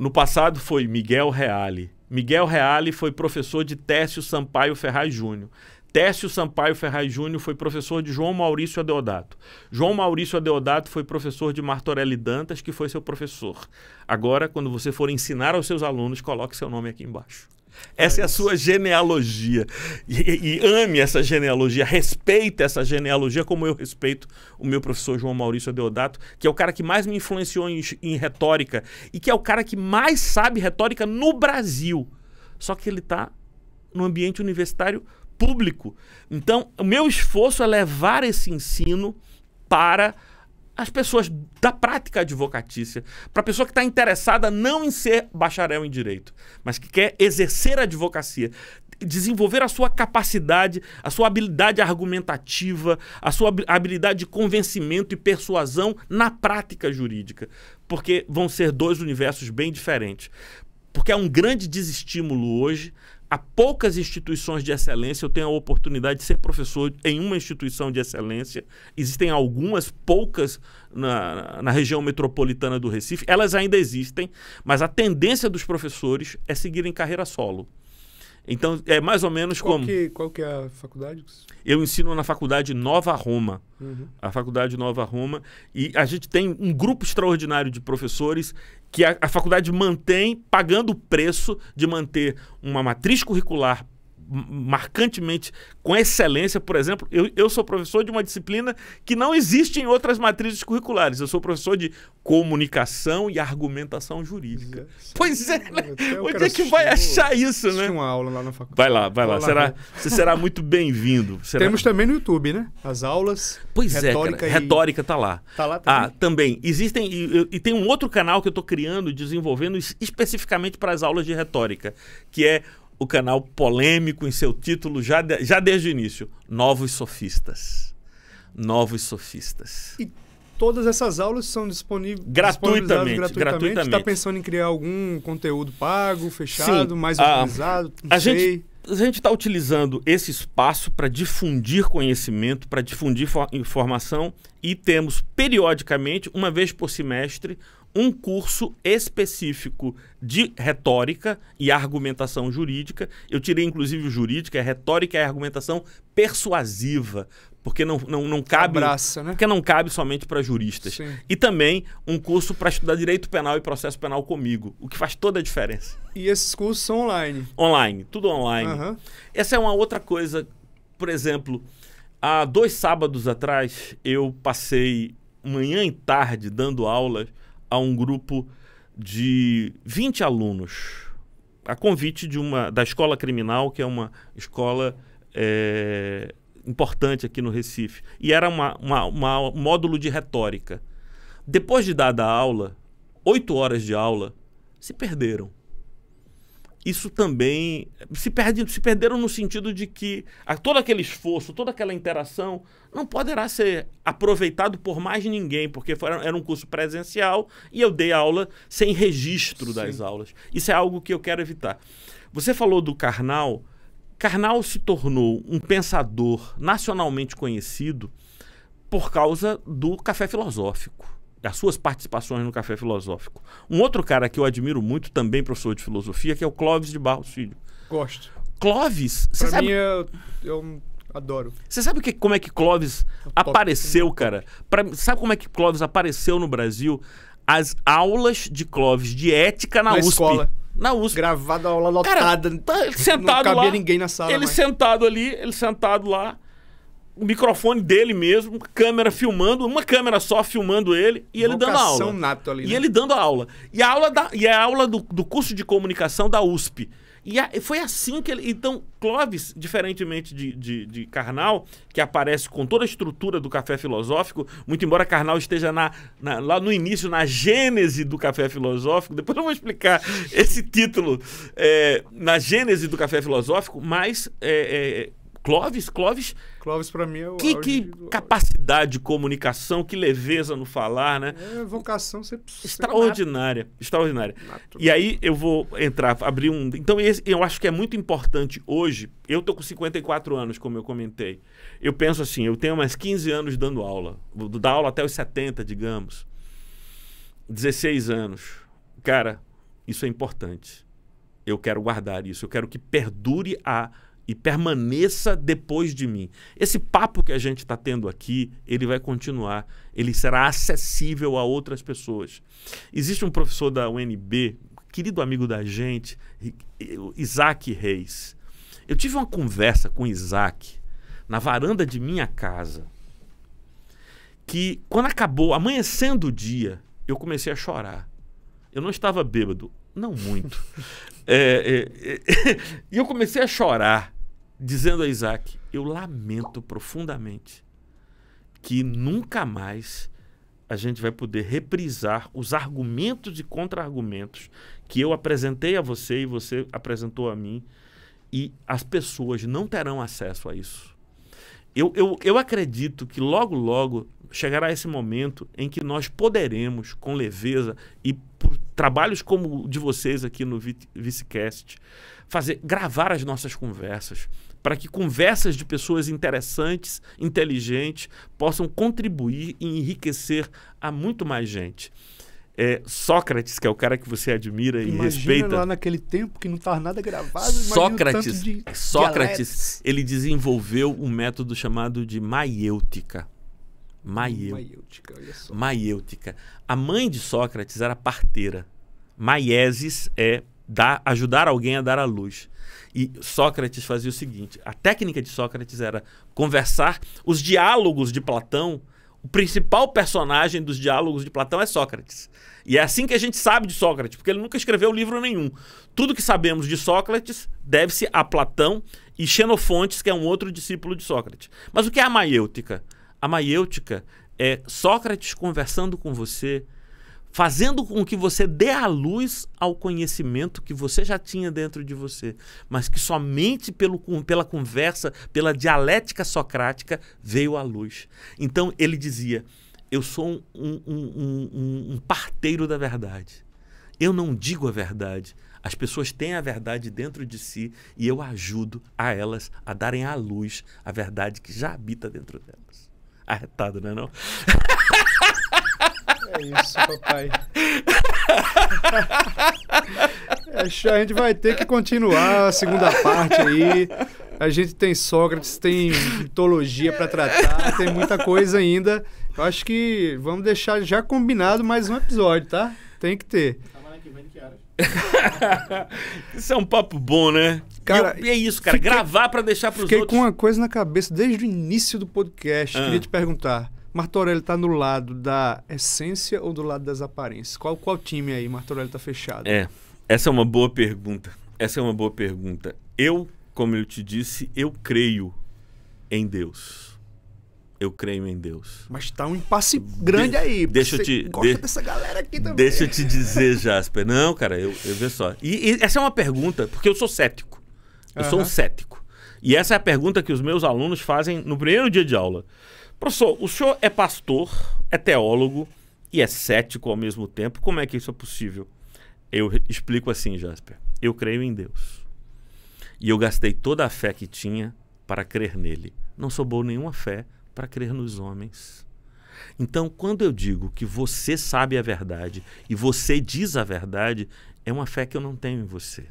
no passado foi Miguel Reale. Miguel Reale foi professor de Técio Sampaio Ferraz Júnior. Técio Sampaio Ferraz Júnior foi professor de João Maurício Adeodato. João Maurício Adeodato foi professor de Martorelli Dantas, que foi seu professor. Agora, quando você for ensinar aos seus alunos, coloque seu nome aqui embaixo. Essa é a sua genealogia. E, e, ame essa genealogia, respeite essa genealogia como eu respeito o meu professor João Maurício Deodato, que é o cara que mais me influenciou em, em retórica e que é o cara que mais sabe retórica no Brasil. Só que ele está no ambiente universitário público. Então, o meu esforço é levar esse ensino para as pessoas da prática advocatícia, para a pessoa que está interessada não em ser bacharel em direito, mas que quer exercer a advocacia, desenvolver a sua capacidade, a sua habilidade argumentativa, a sua habilidade de convencimento e persuasão na prática jurídica, porque vão ser dois universos bem diferentes. Porque é um grande desestímulo hoje há poucas instituições de excelência. Eu tenho a oportunidade de ser professor em uma instituição de excelência. Existem algumas, poucas na, na região metropolitana do Recife. Elas ainda existem, mas a tendência dos professores é seguirem carreira solo. Então, é mais ou menos qual como. Que, qual que é a faculdade? Eu ensino na Faculdade Nova Roma. Uhum. A Faculdade Nova Roma. E a gente tem um grupo extraordinário de professores que a, a faculdade mantém, pagando o preço de manter uma matriz curricular marcantemente com excelência, por exemplo, eu, eu sou professor de uma disciplina que não existe em outras matrizes curriculares. Eu sou professor de comunicação e argumentação jurídica. Pois é, né? onde é que vai achar isso, né? uma aula lá na faculdade. Vai lá, vai lá. lá será, Você será muito bem-vindo. Será... Temos também no YouTube, né? As aulas. Pois é, retórica é, e... retórica tá lá. Tá lá também. Ah, também. Existem. E, e tem um outro canal que eu estou criando, desenvolvendo especificamente para as aulas de retórica, que é o canal polêmico em seu título já, de, já desde o início: Novos Sofistas. Novos Sofistas. E todas essas aulas são disponíveis gratuitamente. gratuitamente. Está pensando em criar algum conteúdo pago, fechado, Sim, mais organizado? Não a sei. gente a gente está utilizando esse espaço para difundir conhecimento, para difundir informação e temos periodicamente, uma vez por semestre, um curso específico de retórica e argumentação jurídica. Eu tirei, inclusive, o jurídica, é retórica e argumentação persuasiva, porque não, não, não cabe. Abraça, né? Porque não cabe somente para juristas. Sim. E também um curso para estudar direito penal e processo penal comigo, o que faz toda a diferença. E esses cursos são online? Online, tudo online. Uhum. Essa é uma outra coisa, por exemplo, há dois sábados atrás eu passei manhã e tarde dando aulas a um grupo de 20 alunos, a convite de uma da escola criminal, que é uma escola é, importante aqui no Recife. E era uma, uma, uma, um módulo de retórica. Depois de dada a aula, oito horas de aula, se perderam isso também se, perde, se perderam no sentido de que a, todo aquele esforço, toda aquela interação não poderá ser aproveitado por mais ninguém, porque foi, era um curso presencial e eu dei aula sem registro Sim. das aulas. Isso é algo que eu quero evitar. Você falou do Karnal. Karnal se tornou um pensador nacionalmente conhecido por causa do café filosófico as suas participações no Café Filosófico. Um outro cara que eu admiro muito, também professor de filosofia, que é o Clóvis de Barros Filho. Gosto. Clóvis, você sabe... Mim, eu, eu adoro. Você sabe que, como é que Clóvis apareceu, top. cara? Pra, sabe como é que Clóvis apareceu no Brasil? As aulas de Clóvis de ética na, na USP. Escola. Na USP. Gravada a aula lotada. Cara, tá, sentado não cabia lá, ninguém na sala. Ele mais. sentado ali, ele sentado lá o microfone dele mesmo, câmera filmando, uma câmera só filmando ele e ele Vocação dando aula. Nato ali, né? E ele dando aula. E a aula, da, e é a aula do, do curso de comunicação da USP. E a, foi assim que ele. Então, Clóvis, diferentemente de, de, de, Karnal, que aparece com toda a estrutura do café filosófico, muito embora Karnal esteja na, na, lá no início, na gênese do café filosófico, depois eu vou explicar esse título é, na gênese do café filosófico, mas é, é, Clóvis, Clóvis. Clóvis para mim é o que, que capacidade de comunicação, que leveza no falar, né? É vocação você extraordinária, extraordinária. E aí eu vou entrar, abrir um. Então esse, eu acho que é muito importante hoje. Eu tô com 54 anos, como eu comentei. Eu penso assim, eu tenho mais 15 anos dando aula, dar aula até os 70, digamos. 16 anos. Cara, isso é importante. Eu quero guardar isso. Eu quero que perdure a e permaneça depois de mim. Esse papo que a gente está tendo aqui, ele vai continuar, ele será acessível a outras pessoas. Existe um professor da UNB, querido amigo da gente, Isaac Reis. Eu tive uma conversa com Isaac na varanda de minha casa, que quando acabou, amanhecendo o dia, eu comecei a chorar. Eu não estava bêbado, não muito. É, é, é. e eu comecei a chorar, dizendo a Isaac: eu lamento profundamente que nunca mais a gente vai poder reprisar os argumentos e contra-argumentos que eu apresentei a você e você apresentou a mim, e as pessoas não terão acesso a isso. Eu, eu, eu acredito que logo, logo chegará esse momento em que nós poderemos, com leveza e por, trabalhos como o de vocês aqui no Vicecast, fazer gravar as nossas conversas, para que conversas de pessoas interessantes, inteligentes, possam contribuir e enriquecer a muito mais gente. É, Sócrates, que é o cara que você admira imagina e respeita. lá naquele tempo que não estava nada gravado. Sócrates, Sócrates, ele desenvolveu um método chamado de maiêutica. Maiêutica. Maiêutica. A mãe de Sócrates era parteira. Maieses é dar, ajudar alguém a dar à luz. E Sócrates fazia o seguinte: a técnica de Sócrates era conversar. Os diálogos de Platão, o principal personagem dos diálogos de Platão é Sócrates. E é assim que a gente sabe de Sócrates, porque ele nunca escreveu livro nenhum. Tudo que sabemos de Sócrates deve-se a Platão e Xenofontes, que é um outro discípulo de Sócrates. Mas o que é a maiêutica? a maiêutica é Sócrates conversando com você, fazendo com que você dê a luz ao conhecimento que você já tinha dentro de você, mas que somente pelo, pela conversa, pela dialética socrática, veio à luz. Então ele dizia: Eu sou um, um, um, um parteiro da verdade. Eu não digo a verdade. As pessoas têm a verdade dentro de si e eu ajudo a elas a darem à luz a verdade que já habita dentro delas. Arretado, né não? É isso, papai. Acho é, que a gente vai ter que continuar a segunda parte aí. A gente tem Sócrates, tem mitologia para tratar, tem muita coisa ainda. Eu acho que vamos deixar já combinado mais um episódio, tá? Tem que ter. isso é um papo bom, né? Cara, e, eu, e é isso, cara. Fiquei, gravar para deixar pros fiquei outros. Fiquei com uma coisa na cabeça desde o início do podcast. Ah. Queria te perguntar. Martorelli está no lado da essência ou do lado das aparências? Qual, qual time aí Martorelli está fechado? É, essa é uma boa pergunta. Essa é uma boa pergunta. Eu, como eu te disse, eu creio em Deus eu creio em Deus. Mas tá um impasse grande de, aí. Deixa eu te. Gosta de, dessa galera aqui também. Deixa eu te dizer, Jasper. Não, cara, eu, eu vejo só. E, e, essa é uma pergunta, porque eu sou cético. Eu uhum. sou um cético. E essa é a pergunta que os meus alunos fazem no primeiro dia de aula. Professor, o senhor é pastor, é teólogo e é cético ao mesmo tempo. Como é que isso é possível? Eu explico assim, Jasper. Eu creio em Deus. E eu gastei toda a fé que tinha para crer nele. Não sobrou nenhuma fé para crer nos homens. Então, quando eu digo que você sabe a verdade e você diz a verdade, é uma fé que eu não tenho em você.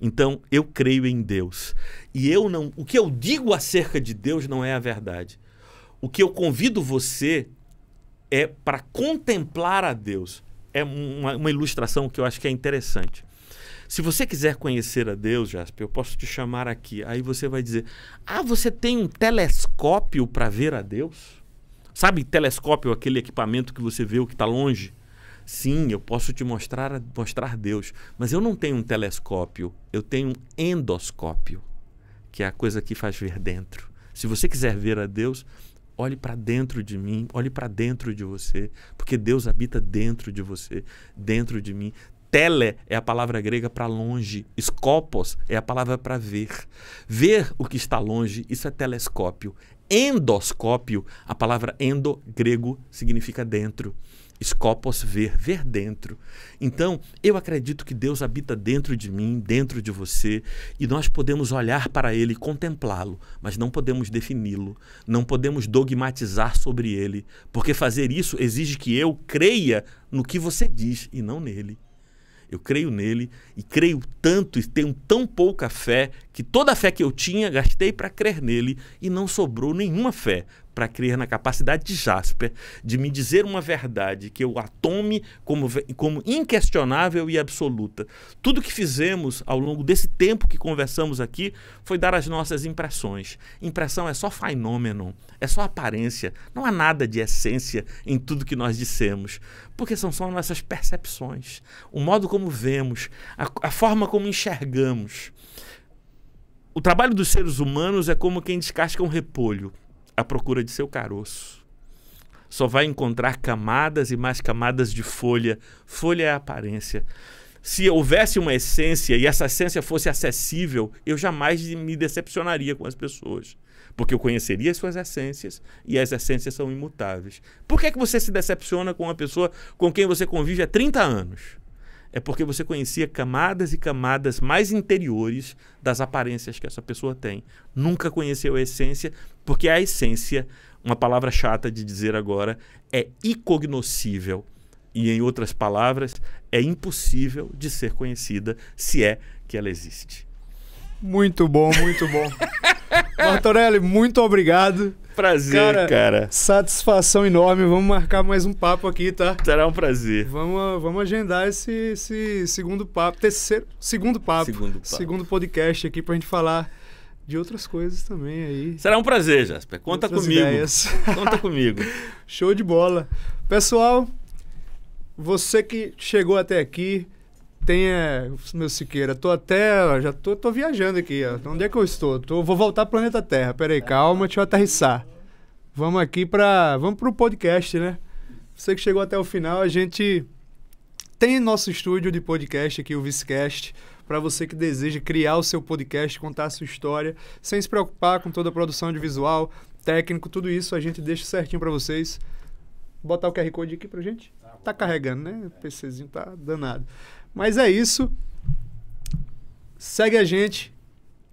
Então, eu creio em Deus. E eu não, o que eu digo acerca de Deus não é a verdade. O que eu convido você é para contemplar a Deus. É uma, uma ilustração que eu acho que é interessante. Se você quiser conhecer a Deus, Jasper, eu posso te chamar aqui. Aí você vai dizer: Ah, você tem um telescópio para ver a Deus? Sabe, telescópio, aquele equipamento que você vê o que está longe? Sim, eu posso te mostrar, mostrar Deus, mas eu não tenho um telescópio, eu tenho um endoscópio, que é a coisa que faz ver dentro. Se você quiser ver a Deus, olhe para dentro de mim, olhe para dentro de você, porque Deus habita dentro de você, dentro de mim. Tele é a palavra grega para longe, escopos é a palavra para ver. Ver o que está longe, isso é telescópio. Endoscópio, a palavra endo grego significa dentro. escopos ver, ver dentro. Então, eu acredito que Deus habita dentro de mim, dentro de você, e nós podemos olhar para Ele contemplá-lo, mas não podemos defini-lo, não podemos dogmatizar sobre Ele, porque fazer isso exige que eu creia no que você diz e não nele eu creio nele e creio tanto e tenho tão pouca fé que toda a fé que eu tinha gastei para crer nele e não sobrou nenhuma fé para crer na capacidade de Jasper de me dizer uma verdade que eu a tome como, como inquestionável e absoluta. Tudo que fizemos ao longo desse tempo que conversamos aqui foi dar as nossas impressões. Impressão é só fenômeno, é só aparência, não há nada de essência em tudo que nós dissemos, porque são só nossas percepções, o modo como vemos, a, a forma como enxergamos. O trabalho dos seres humanos é como quem descasca um repolho à procura de seu caroço. Só vai encontrar camadas e mais camadas de folha. Folha é a aparência. Se houvesse uma essência e essa essência fosse acessível, eu jamais me decepcionaria com as pessoas. Porque eu conheceria as suas essências e as essências são imutáveis. Por que, é que você se decepciona com uma pessoa com quem você convive há 30 anos? é porque você conhecia camadas e camadas mais interiores das aparências que essa pessoa tem. Nunca conheceu a essência, porque a essência, uma palavra chata de dizer agora, é incognoscível. E em outras palavras, é impossível de ser conhecida se é que ela existe. Muito bom, muito bom. Martorelli, muito obrigado prazer, cara, cara, Satisfação enorme. Vamos marcar mais um papo aqui, tá? Será um prazer. Vamos, vamos agendar esse, esse segundo papo, terceiro, segundo papo, segundo, papo. segundo podcast aqui pra gente falar de outras coisas também aí. Será um prazer, Jasper. Conta outras comigo. Ideias. Conta comigo. Show de bola. Pessoal, você que chegou até aqui, tem é. Meu Siqueira, tô até. Já tô, tô viajando aqui, ó. Onde é que eu estou? Tô, vou voltar pro planeta Terra. Peraí, calma, deixa eu aterrissar. Vamos aqui para. Vamos pro podcast, né? Você que chegou até o final, a gente tem nosso estúdio de podcast aqui, o Vicecast para você que deseja criar o seu podcast, contar a sua história, sem se preocupar com toda a produção de visual, técnico, tudo isso a gente deixa certinho para vocês. Botar o QR Code aqui pra gente? Tá, tá carregando, né? O PCzinho tá danado. Mas é isso. Segue a gente.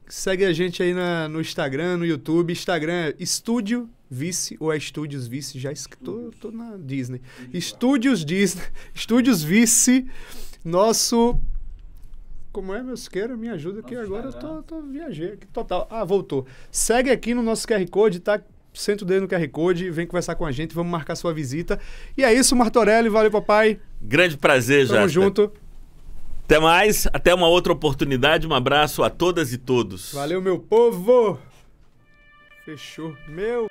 Segue a gente aí na, no Instagram, no YouTube. Instagram é Estúdio Vice ou é Estúdios Vice? Já estou tô, tô na Disney. Estúdios Disney. Estúdios Vice. Nosso como é, meu siqueiro? Me ajuda que agora estou eu tô, né? tô viajei aqui total. Ah, voltou. Segue aqui no nosso QR Code, tá? Senta o dedo no QR Code, vem conversar com a gente, vamos marcar sua visita. E é isso, Martorelli, valeu papai. Grande prazer, Tamo já. Tamo junto. Até mais, até uma outra oportunidade. Um abraço a todas e todos. Valeu, meu povo! Fechou. Meu!